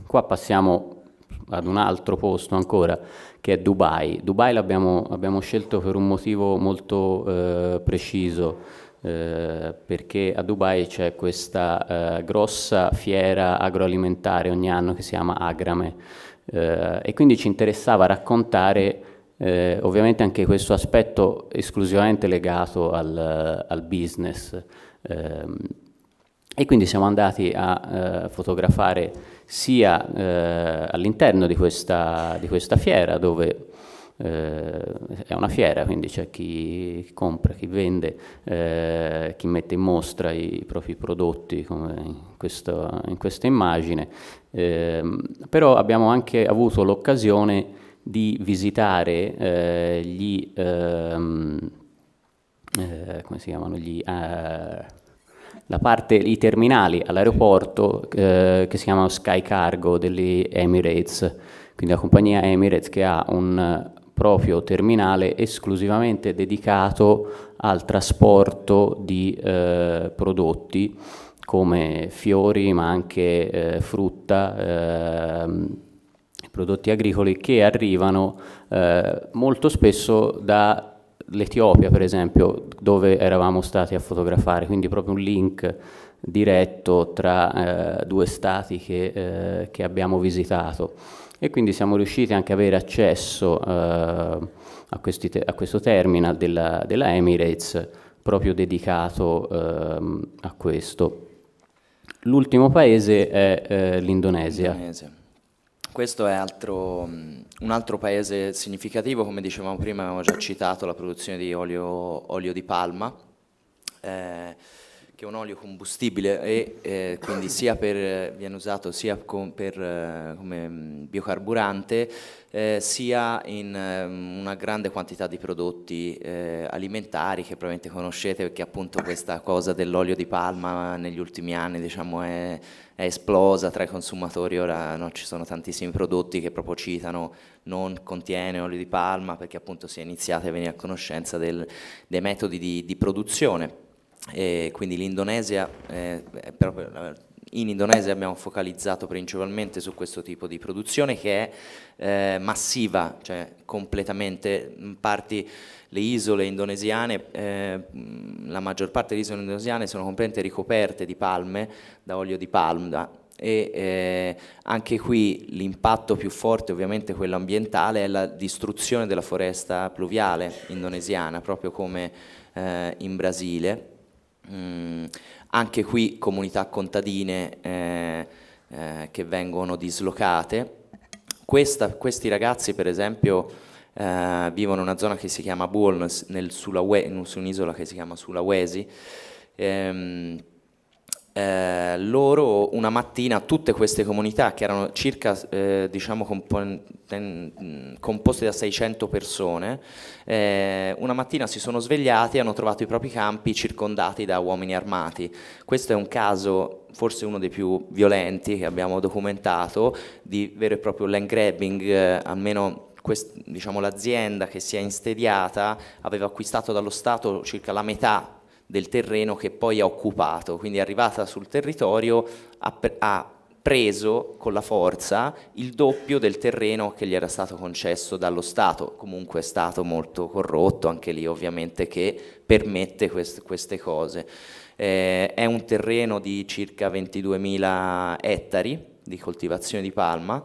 Qua passiamo ad un altro posto ancora, che è Dubai. Dubai l'abbiamo abbiamo scelto per un motivo molto eh, preciso, eh, perché a Dubai c'è questa eh, grossa fiera agroalimentare ogni anno che si chiama Agrame eh, e quindi ci interessava raccontare eh, ovviamente anche questo aspetto esclusivamente legato al, al business. Ehm, e quindi siamo andati a eh, fotografare sia eh, all'interno di questa, di questa fiera dove eh, è una fiera, quindi c'è chi compra, chi vende, eh, chi mette in mostra i propri prodotti come in, questo, in questa immagine, eh, però abbiamo anche avuto l'occasione di visitare eh, gli, ehm, eh, come si chiamano, gli, eh, la parte, i terminali all'aeroporto che si chiamano Sky Cargo degli Emirates quindi la compagnia Emirates che ha un proprio terminale esclusivamente dedicato al trasporto di eh, prodotti come fiori ma anche eh, frutta, ehm, prodotti agricoli che arrivano eh, molto spesso da l'Etiopia per esempio dove eravamo stati a fotografare, quindi proprio un link diretto tra eh, due stati che, eh, che abbiamo visitato e quindi siamo riusciti anche ad avere accesso eh, a, te- a, questo terminal della, della Emirates proprio dedicato eh, a questo. L'ultimo paese è eh, l'Indonesia. Indonesia. Questo è altro, mm, un altro paese significativo, come dicevamo prima, abbiamo già citato la produzione di olio, olio di palma. Eh, che è un olio combustibile e eh, quindi sia per, eh, viene usato sia con, per, eh, come mm, biocarburante eh, sia in eh, una grande quantità di prodotti eh, alimentari che probabilmente conoscete perché appunto questa cosa dell'olio di palma negli ultimi anni diciamo, è, è, esplosa tra i consumatori, ora no, ci sono tantissimi prodotti che proprio citano non contiene olio di palma perché appunto si è iniziati a venire a conoscenza del, dei metodi di, di produzione e quindi l'Indonesia, eh, in Indonesia abbiamo focalizzato principalmente su questo tipo di produzione che è eh, massiva, cioè completamente mm, parti, le isole indonesiane, eh, mm, la maggior parte delle isole indonesiane sono completamente ricoperte di palme, da olio di palma, e eh, anche qui l'impatto più forte ovviamente quello ambientale è la distruzione della foresta pluviale indonesiana, proprio come eh, in Brasile Mm, anche qui comunità contadine eh, eh, che vengono dislocate. Questa, questi ragazzi, per esempio, eh, vivono in una zona che si chiama Buol, nel, nel Sulawesi, in un'isola che si chiama Sulawesi. Ehm, eh, loro una mattina tutte queste comunità che erano circa eh, diciamo componen- mm, composte da 600 persone eh, una mattina si sono svegliati e hanno trovato i propri campi circondati da uomini armati questo è un caso forse uno dei più violenti che abbiamo documentato di vero e proprio land grabbing eh, almeno quest- diciamo, l'azienda che si è insediata aveva acquistato dallo Stato circa la metà del terreno che poi ha occupato, quindi è arrivata sul territorio, ha, ha preso con la forza il doppio del terreno che gli era stato concesso dallo Stato, comunque è stato molto corrotto, anche lì ovviamente che permette quest queste cose. Eh, è un terreno di circa 22.000 ettari di coltivazione di palma,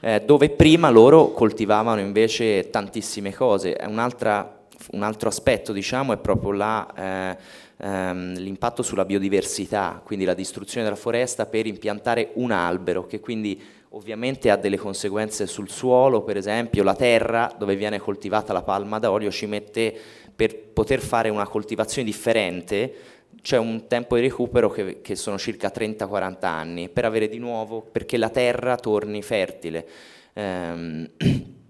eh, dove prima loro coltivavano invece tantissime cose. È Un'altra un altro aspetto diciamo, è proprio eh, ehm, l'impatto sulla biodiversità, quindi la distruzione della foresta per impiantare un albero che quindi ovviamente ha delle conseguenze sul suolo, per esempio la terra dove viene coltivata la palma d'olio ci mette per poter fare una coltivazione differente c'è un tempo di recupero che, che sono circa 30-40 anni per avere di nuovo, perché la terra torni fertile. Ehm,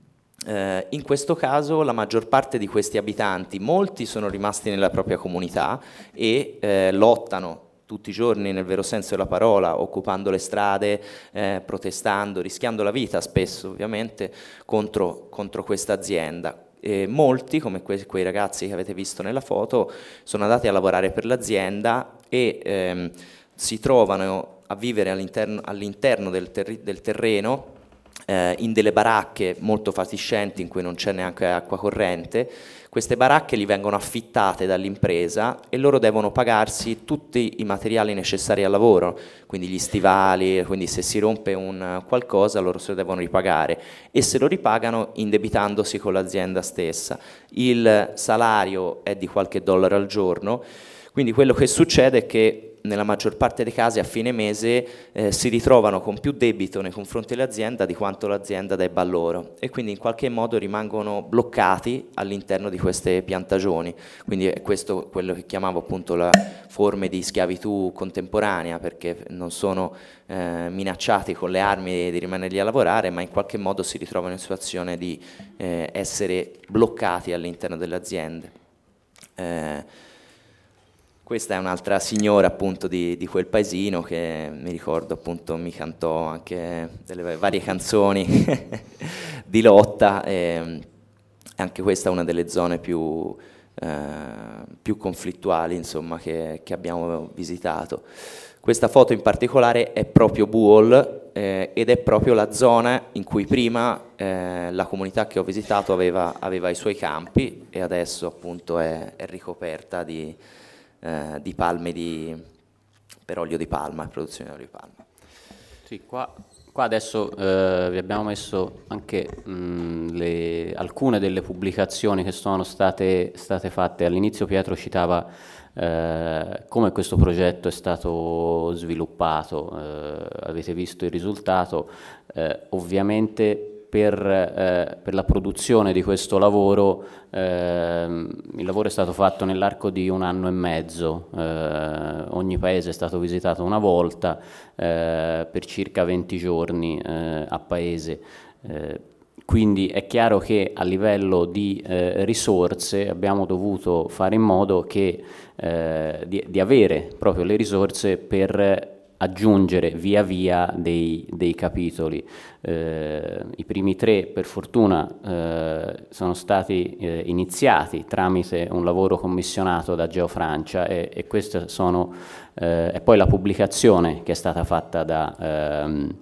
Eh, in questo caso la maggior parte di questi abitanti, molti sono rimasti nella propria comunità e eh, lottano tutti i giorni nel vero senso della parola, occupando le strade, eh, protestando, rischiando la vita spesso ovviamente contro, contro questa azienda. E molti, come que quei ragazzi che avete visto nella foto, sono andati a lavorare per l'azienda e ehm, si trovano a vivere all'interno, all del, ter del terreno eh, in delle baracche molto fatiscenti in cui non c'è neanche acqua corrente. Queste baracche gli vengono affittate dall'impresa e loro devono pagarsi tutti i materiali necessari al lavoro, quindi gli stivali, quindi se si rompe un qualcosa loro se lo devono ripagare e se lo ripagano indebitandosi con l'azienda stessa. Il salario è di qualche dollaro al giorno, quindi quello che succede è che nella maggior parte dei casi a fine mese eh, si ritrovano con più debito nei confronti dell'azienda di quanto l'azienda debba loro e quindi in qualche modo rimangono bloccati all'interno di queste piantagioni. Quindi è questo quello che chiamavo appunto la forma di schiavitù contemporanea perché non sono eh, minacciati con le armi di rimanere lì a lavorare ma in qualche modo si ritrovano in situazione di eh, essere bloccati all'interno delle aziende. Eh, questa è un'altra signora appunto di, di, quel paesino che mi ricordo appunto mi cantò anche delle varie canzoni di lotta e anche questa è una delle zone più, eh, più conflittuali insomma che, che, abbiamo visitato. Questa foto in particolare è proprio Buol eh, ed è proprio la zona in cui prima eh, la comunità che ho visitato aveva, aveva, i suoi campi e adesso appunto è, è ricoperta di eh, di palme di, per olio di palma, produzione di olio di palma. Sì, qua, qua adesso eh, vi abbiamo messo anche mh, le, alcune delle pubblicazioni che sono state, state fatte. All'inizio Pietro citava eh, come questo progetto è stato sviluppato, eh, avete visto il risultato, eh, ovviamente per, eh, per, la produzione di questo lavoro, eh, il lavoro è stato fatto nell'arco di un anno e mezzo, eh, ogni paese è stato visitato una volta eh, per circa 20 giorni eh, a paese. Eh, quindi è chiaro che a livello di risorse abbiamo dovuto fare in modo che, di, di avere proprio le risorse per aggiungere via via dei, dei capitoli. Eh, I primi tre, per fortuna, eh, sono stati eh, iniziati tramite un lavoro commissionato da Geofrancia e, e questa sono, è eh, poi la pubblicazione che è stata fatta da... Ehm,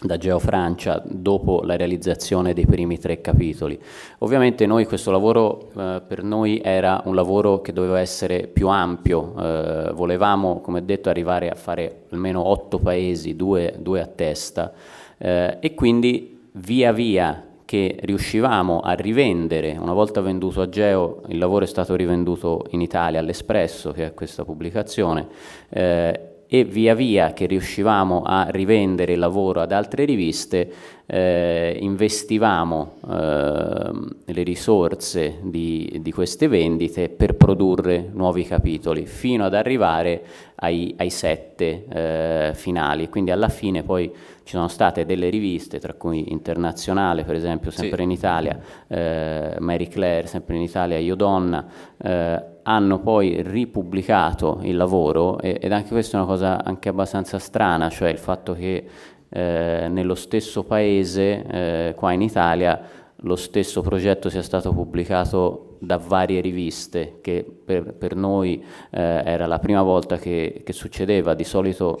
da Geofrancia dopo la realizzazione dei primi tre capitoli. Ovviamente noi, questo lavoro eh, per noi era un lavoro che doveva essere più ampio, eh, volevamo come detto arrivare a fare almeno otto paesi, due, due a testa eh, e quindi via via che riuscivamo a rivendere, una volta venduto a Geo, il lavoro è stato rivenduto in Italia all'Espresso, che è questa pubblicazione, eh, e via via che riuscivamo a rivendere il lavoro ad altre riviste eh, investivamo eh, le risorse di, di, queste vendite per produrre nuovi capitoli fino ad arrivare ai, ai sette eh, finali quindi alla fine poi ci sono state delle riviste tra cui Internazionale per esempio sempre sì. in Italia eh, Mary Claire sempre in Italia Io Donna eh, hanno poi ripubblicato il lavoro e, ed anche questa è una cosa anche abbastanza strana, cioè il fatto che eh, nello stesso paese, eh, qua in Italia, lo stesso progetto sia stato pubblicato da varie riviste, che per, per noi eh, era la prima volta che, che, succedeva. Di solito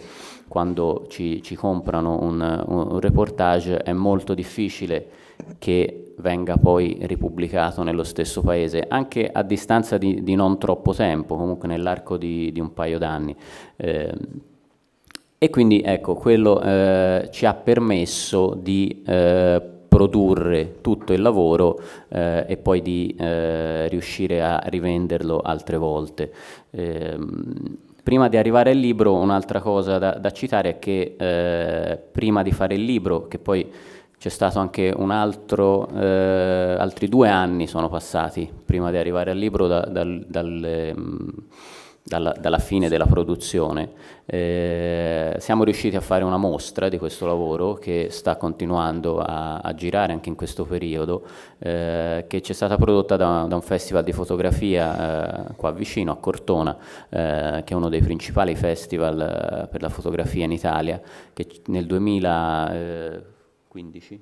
quando ci, ci comprano un, un, un reportage è molto difficile che venga poi ripubblicato nello stesso paese, anche a distanza di, di non troppo tempo, comunque nell'arco di, di, un paio d'anni. Eh, e quindi ecco, quello eh, ci ha permesso di eh, produrre tutto il lavoro eh, e poi di eh, riuscire a rivenderlo altre volte. Ehm, prima di arrivare al libro, un'altra cosa da, da citare è che eh, prima di fare il libro, che poi c'è stato anche un altro, eh, altri due anni sono passati prima di arrivare al libro da, dal, dal, ehm, dalla, dalla, fine della produzione. Eh, siamo riusciti a fare una mostra di questo lavoro che sta continuando a, a girare anche in questo periodo, eh, che ci è stata prodotta da, da un festival di fotografia eh, qua vicino, a Cortona, eh, che è uno dei principali festival eh, per la fotografia in Italia, che nel 2000... 15,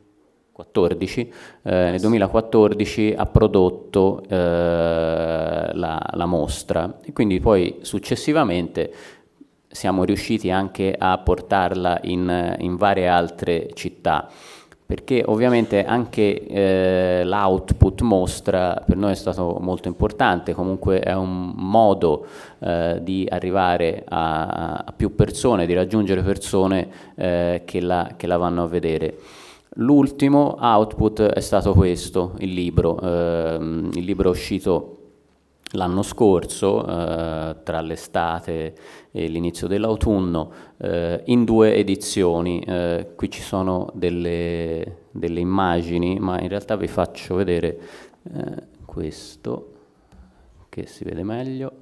14, eh, nel 2014 ha prodotto eh, la, la mostra e quindi poi successivamente siamo riusciti anche a portarla in, in varie altre città perché ovviamente anche eh, l'output mostra per noi è stato molto importante, comunque è un modo eh, di arrivare a, a, più persone, di raggiungere persone eh, che, la, che, la, vanno a vedere. L'ultimo output è stato questo, il libro, ehm, il libro è uscito L'anno scorso, eh, tra l'estate e l'inizio dell'autunno, eh, in due edizioni, eh, qui ci sono delle, delle, immagini, ma in realtà vi faccio vedere eh, questo, che si vede meglio.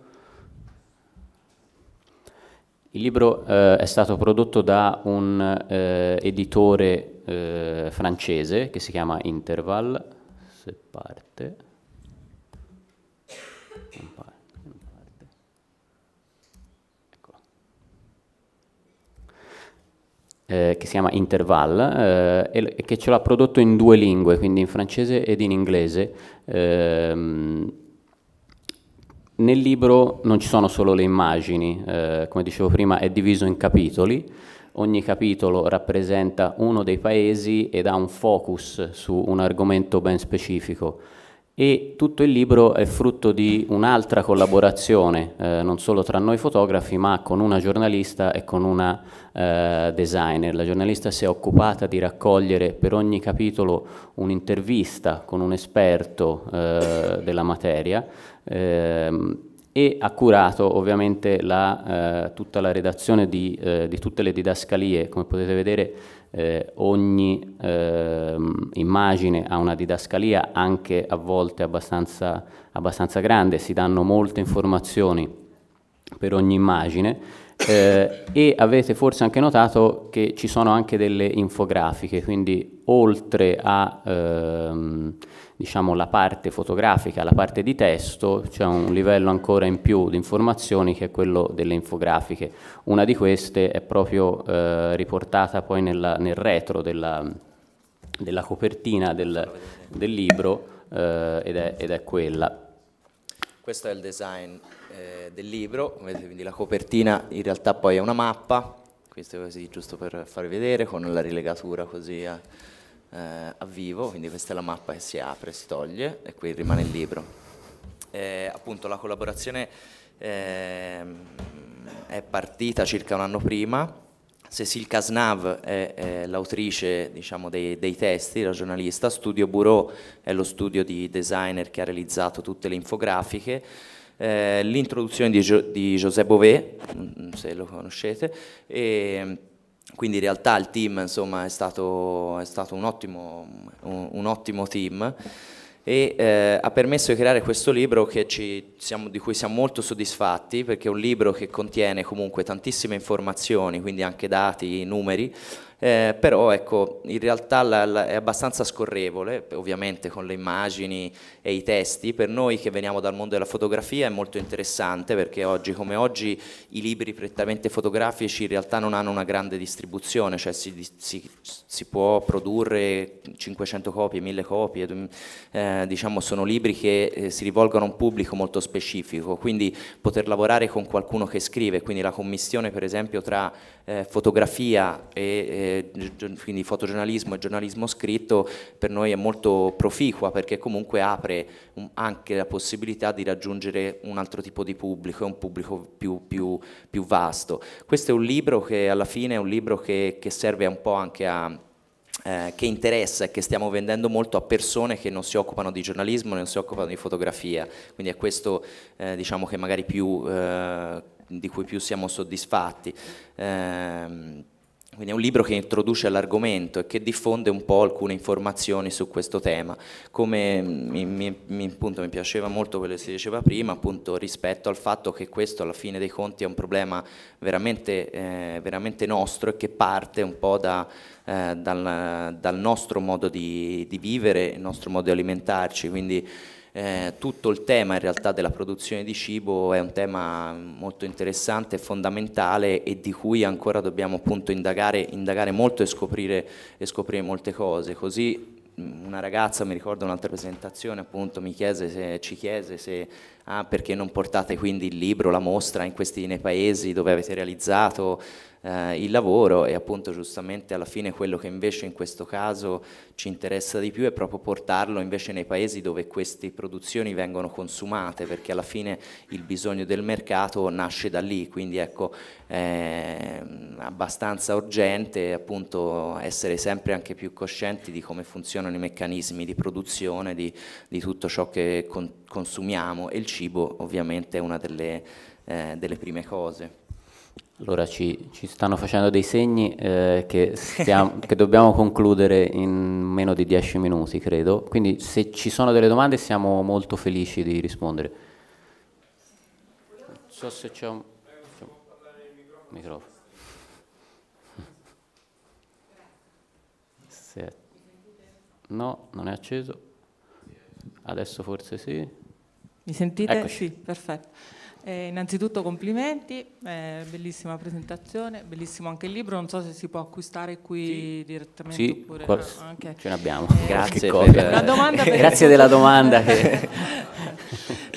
Il libro eh, è stato prodotto da un eh, editore francese che si chiama Interval, se parte Eh, che si chiama Interval eh, e che ce l'ha prodotto in due lingue, quindi in francese ed in inglese. Ehm, nel libro non ci sono solo le immagini, eh, come dicevo prima è diviso in capitoli, ogni capitolo rappresenta uno dei paesi ed ha un focus su un argomento ben specifico e tutto il libro è frutto di un'altra collaborazione, eh, non solo tra noi fotografi, ma con una giornalista e con una eh, designer. La giornalista si è occupata di raccogliere per ogni capitolo un'intervista con un esperto eh, della materia ehm, e ha curato ovviamente la, eh, tutta la redazione di, eh, di tutte le didascalie, come potete vedere eh, ogni eh, immagine ha una didascalia anche a volte abbastanza, abbastanza, grande, si danno molte informazioni per ogni immagine eh, e avete forse anche notato che ci sono anche delle infografiche, quindi oltre a... Ehm, diciamo, la parte fotografica, la parte di testo, c'è un livello ancora in più di informazioni che è quello delle infografiche. Una di queste è proprio eh, riportata poi nella, nel retro della, della copertina del, del libro eh, ed, è, ed, è, quella. Questo è il design eh, del libro, quindi la copertina in realtà poi è una mappa, questo è così giusto per farvi vedere con la rilegatura così eh, a vivo, quindi questa è la mappa che si apre, si toglie e qui rimane il libro. Eh, appunto la collaborazione eh, è partita circa un anno prima, Cecil Casnav è, è l'autrice diciamo, dei, dei, testi, la giornalista, Studio Bureau è lo studio di designer che ha realizzato tutte le infografiche, eh, l'introduzione di, Gio, di José Bové, mm, mm, se lo conoscete, e, quindi in realtà il team insomma, è, stato, è stato un, ottimo, un, un ottimo team e eh, ha permesso di creare questo libro siamo, di cui siamo molto soddisfatti perché è un libro che contiene comunque tantissime informazioni, quindi anche dati, numeri, eh, però ecco, in realtà la, la, è abbastanza scorrevole, ovviamente con le immagini e i testi, per noi che veniamo dal mondo della fotografia è molto interessante perché oggi come oggi i libri prettamente fotografici in realtà non hanno una grande distribuzione, cioè si, si, si può produrre 500 copie, 1000 copie, eh, diciamo sono libri che eh, si rivolgono a un pubblico molto specifico, quindi poter lavorare con qualcuno che scrive, quindi la commissione per esempio tra eh, fotografia e eh, quindi fotogiornalismo e giornalismo scritto per noi è molto proficua perché comunque apre un, anche la possibilità di raggiungere un altro tipo di pubblico, un pubblico più, più, più vasto. Questo è un libro che alla fine è un libro che, che serve un po' anche a eh, che interessa e che stiamo vendendo molto a persone che non si occupano di giornalismo, non si occupano di fotografia, quindi è questo eh, diciamo che magari più eh, di cui più siamo soddisfatti. Eh, quindi è un libro che introduce l'argomento e che diffonde un po' alcune informazioni su questo tema. Come mm, mi, mi, appunto, mi, piaceva molto quello che si diceva prima, appunto, rispetto al fatto che questo alla fine dei conti è un problema veramente, eh, veramente nostro e che parte un po' da, eh, dal, dal, nostro modo di, di, vivere, il nostro modo di alimentarci. Quindi, eh, tutto il tema in realtà della produzione di cibo è un tema molto interessante, fondamentale e di cui ancora dobbiamo appunto indagare, indagare molto e scoprire, e scoprire molte cose. Così una ragazza, mi ricordo un'altra presentazione, appunto mi chiese se, ci chiese se ah, perché non portate quindi il libro, la mostra in questi, nei paesi dove avete realizzato eh, il lavoro e appunto giustamente alla fine quello che invece in questo caso ci interessa di più è proprio portarlo invece nei paesi dove queste produzioni vengono consumate perché alla fine il bisogno del mercato nasce da lì, quindi ecco è mm, abbastanza urgente appunto essere sempre anche più coscienti di come funzionano i meccanismi di produzione di, di tutto ciò che contiene consumiamo e il cibo ovviamente è una delle, eh, delle prime cose. Allora ci, ci, stanno facendo dei segni eh, che, stiamo, che, dobbiamo concludere in meno di dieci minuti, credo. Quindi se ci sono delle domande siamo molto felici di rispondere. Non so se c'è un, c'è un microfono. No, non è acceso. Adesso forse sì. Mi sentite? Eccoci. Sì, perfetto. Eh, innanzitutto complimenti, eh, bellissima presentazione, bellissimo anche il libro, non so se si può acquistare qui sì. direttamente sì, oppure qual- no, okay. ce l'abbiamo. Eh, grazie, per... grazie della domanda. che...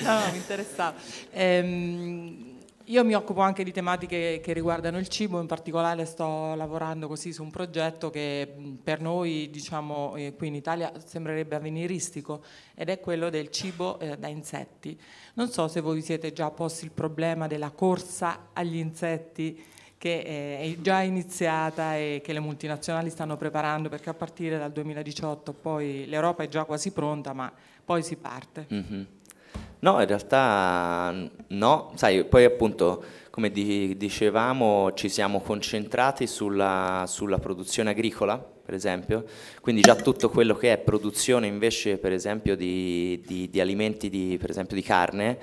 no, mi interessava. Eh, io mi occupo anche di tematiche che riguardano il cibo, in particolare sto lavorando così su un progetto che mm, per noi, diciamo, eh, qui in Italia sembrerebbe avveniristico ed è quello del cibo eh, da insetti. Non so se voi siete già posti il problema della corsa agli insetti che eh, è già iniziata e che le multinazionali stanno preparando perché a partire dal 2018 poi l'Europa è già quasi pronta ma poi si parte. Mm-hmm. No, in realtà no, sai, poi appunto come di, dicevamo ci siamo concentrati sulla, sulla, produzione agricola, per esempio, quindi già tutto quello che è produzione invece per esempio di, di, di alimenti, per esempio di carne,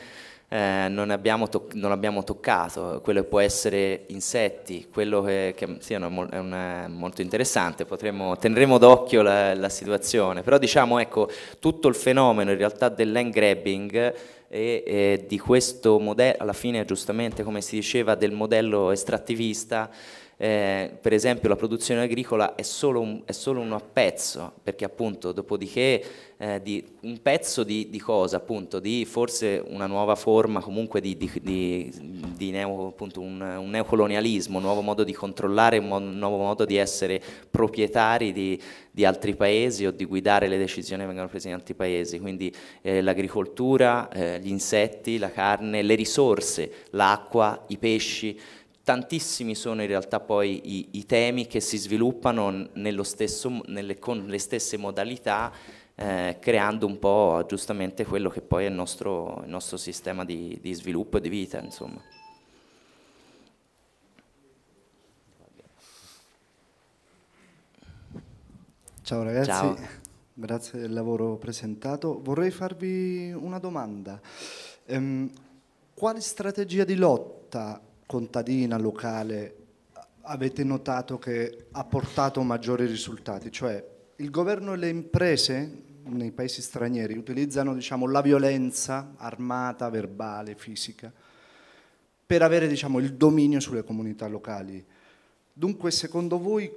eh, non, abbiamo to- non, abbiamo toccato, quello che può essere insetti, quello che, che sì, è, una, è una, molto interessante, Potremmo, tendremo d'occhio la, la, situazione, però diciamo ecco tutto il fenomeno in realtà del land grabbing e, e di questo modello, alla fine giustamente come si diceva del modello estrattivista, eh, per esempio la produzione agricola è solo un, è solo un pezzo, perché appunto dopodiché eh, di, un pezzo di, di, cosa? Appunto di forse una nuova forma comunque di, di neo, appunto, un, un, neocolonialismo, un nuovo modo di controllare, un, mo, un nuovo modo di essere proprietari di, altri paesi o di guidare le decisioni che vengono prese in altri paesi, quindi eh, l'agricoltura, eh, gli insetti, la carne, le risorse, l'acqua, i pesci. Tantissimi sono in realtà poi i, i temi che si sviluppano stesso, nelle, con le stesse modalità, eh, creando un po' giustamente quello che poi è il nostro, il nostro sistema di, di, sviluppo e di vita. Insomma. Ciao ragazzi, Ciao. grazie del lavoro presentato. Vorrei farvi una domanda. Um, quale strategia di lotta contadina, locale, avete notato che ha portato maggiori risultati? Cioè il governo e le imprese nei paesi stranieri utilizzano diciamo, la violenza armata, verbale, fisica, per avere diciamo, il dominio sulle comunità locali. Dunque, secondo voi,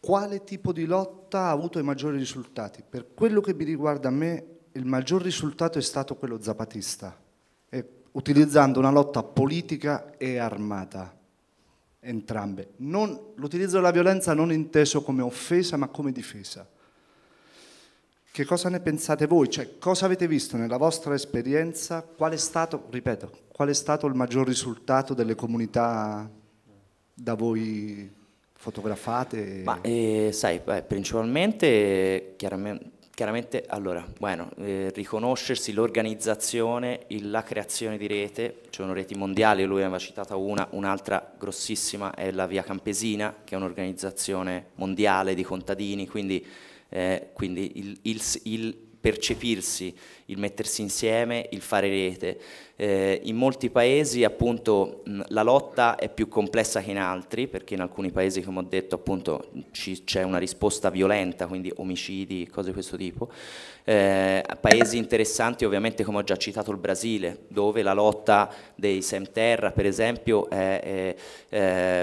quale tipo di lotta ha avuto i maggiori risultati? Per quello che mi riguarda a me, il maggior risultato è stato quello zapatista utilizzando una lotta politica e armata, entrambe. l'utilizzo della violenza non inteso come offesa ma come difesa. Che cosa ne pensate voi? Cioè, cosa avete visto nella vostra esperienza? Qual è stato, ripeto, qual è stato il maggior risultato delle comunità da voi fotografate? Ma, eh, sai, principalmente chiaramente Chiaramente, allora, bueno, eh, riconoscersi l'organizzazione, la creazione di rete, ci sono reti mondiali, lui ne aveva citata una, un'altra grossissima è la Via Campesina, che è un'organizzazione mondiale di contadini, quindi, eh, quindi il, il, il percepirsi, il mettersi insieme, il fare rete. Eh, in molti paesi appunto la lotta è più complessa che in altri, perché in alcuni paesi, come ho detto, appunto c'è una risposta violenta, quindi omicidi, cose di questo tipo. Eh, paesi interessanti ovviamente come ho già citato il Brasile, dove la lotta dei Semterra, per esempio, è, è, è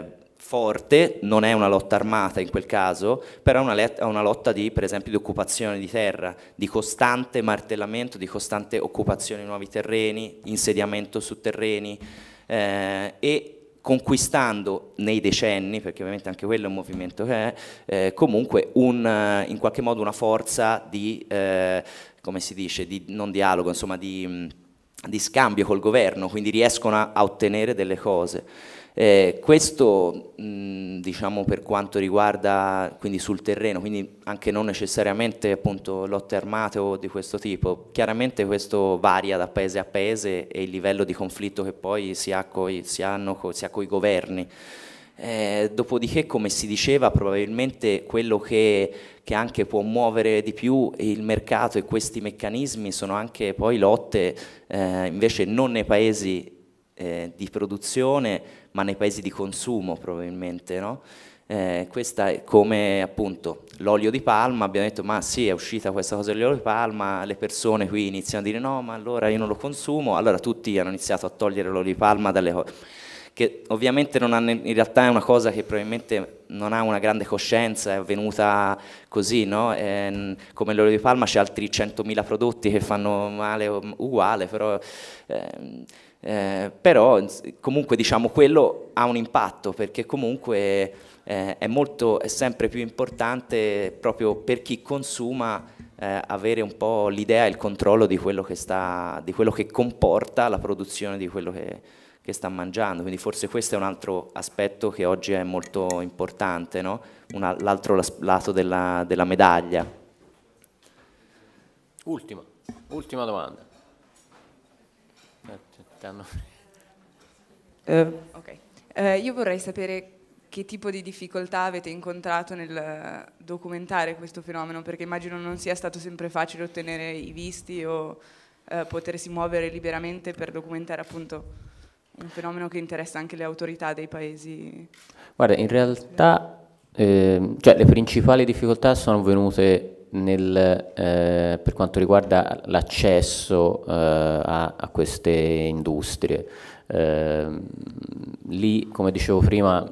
eh, forte, non è una lotta armata in quel caso, però è una, let- una, lotta di, per esempio di occupazione di terra, di costante martellamento, di costante occupazione di nuovi terreni, insediamento su terreni eh, e conquistando nei decenni, perché ovviamente anche quello è un movimento che è, eh, comunque un, eh, in qualche modo una forza di, eh, come si dice, di, non dialogo, insomma di, di scambio col governo, quindi riescono a, a ottenere delle cose. Eh, questo mh, diciamo per quanto riguarda quindi sul terreno, quindi anche non necessariamente appunto, lotte armate o di questo tipo, chiaramente questo varia da paese a paese e il livello di conflitto che poi si ha coi, si hanno, si ha coi governi. Eh, dopodiché, come si diceva, probabilmente quello che, che, anche può muovere di più il mercato e questi meccanismi sono anche poi lotte eh, invece non nei paesi eh, di produzione, ma nei paesi di consumo probabilmente, no? Eh, questa è come appunto l'olio di palma, abbiamo detto ma sì è uscita questa cosa dell'olio di palma, le persone qui iniziano a dire no ma allora io non lo consumo, allora tutti hanno iniziato a togliere l'olio di palma dalle cose, che ovviamente non hanno, in realtà è una cosa che probabilmente non ha una grande coscienza, è avvenuta così, no? eh, come l'olio di palma c'è altri 100.000 prodotti che fanno male uguale, però... Eh, eh, però comunque diciamo quello ha un impatto perché comunque eh, è, molto, è sempre più importante proprio per chi consuma eh, avere un po' l'idea e il controllo di quello, sta, di quello, che comporta la produzione di quello che, che, sta mangiando. Quindi forse questo è un altro aspetto che oggi è molto importante, no? l'altro lato della, della medaglia. Ultima, ultima domanda stanno... Eh. Okay. Eh, io vorrei sapere che tipo di difficoltà avete incontrato nel documentare questo fenomeno, perché immagino non sia stato sempre facile ottenere i visti o eh, potersi muovere liberamente per documentare appunto un fenomeno che interessa anche le autorità dei paesi. Guarda, in realtà ehm, cioè, le principali difficoltà sono venute nel, eh, per quanto riguarda l'accesso eh, a, a, queste industrie. Eh, lì, come dicevo prima,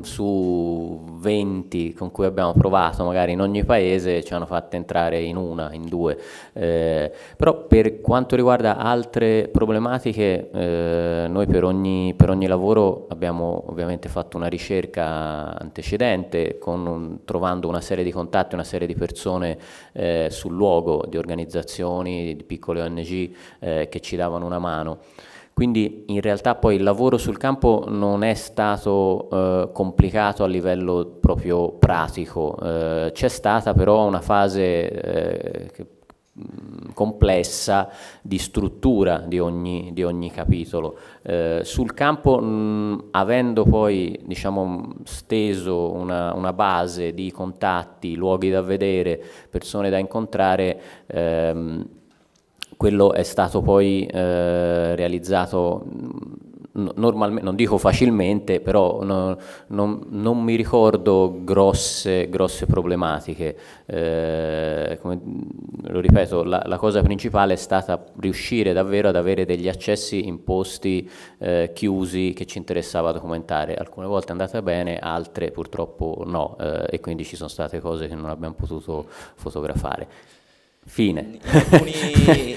su 20 con cui abbiamo provato, magari in ogni paese ci hanno fatto entrare in una, in due. Eh, però per quanto riguarda altre problematiche, eh, noi per ogni, per ogni, lavoro abbiamo ovviamente fatto una ricerca antecedente, un, trovando una serie di contatti, una serie di persone eh, sul luogo, di organizzazioni, di piccole ONG eh, che ci davano una mano. Quindi in realtà poi il lavoro sul campo non è stato eh, complicato a livello proprio pratico, eh, c'è stata però una fase eh, che, complessa di struttura di ogni, di ogni capitolo. Eh, sul campo, mh, avendo poi diciamo, steso una, una, base di contatti, luoghi da vedere, persone da incontrare, ehm, quello è stato poi eh, realizzato mm, normalmente, non dico facilmente, però no, non, non, mi ricordo grosse, grosse problematiche. Eh, come, lo ripeto, la, la, cosa principale è stata riuscire davvero ad avere degli accessi in posti eh, chiusi che ci interessava documentare. Alcune volte è andata bene, altre purtroppo no, eh, e quindi ci sono state cose che non abbiamo potuto fotografare. Fine. In alcuni, cioè,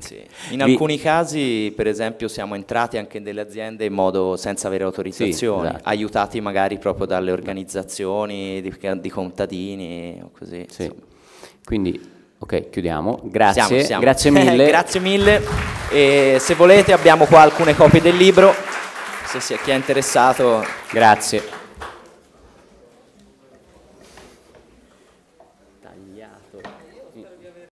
sì. in alcuni Vi... casi, per esempio, siamo entrati anche nelle aziende in modo senza avere autorizzazioni, sì, esatto. aiutati magari proprio dalle organizzazioni di, di contadini o così. Sì. Quindi, ok, chiudiamo. Grazie, siamo, siamo. grazie mille. grazie mille. E se volete abbiamo qua alcune copie del libro, se chi è interessato. Grazie.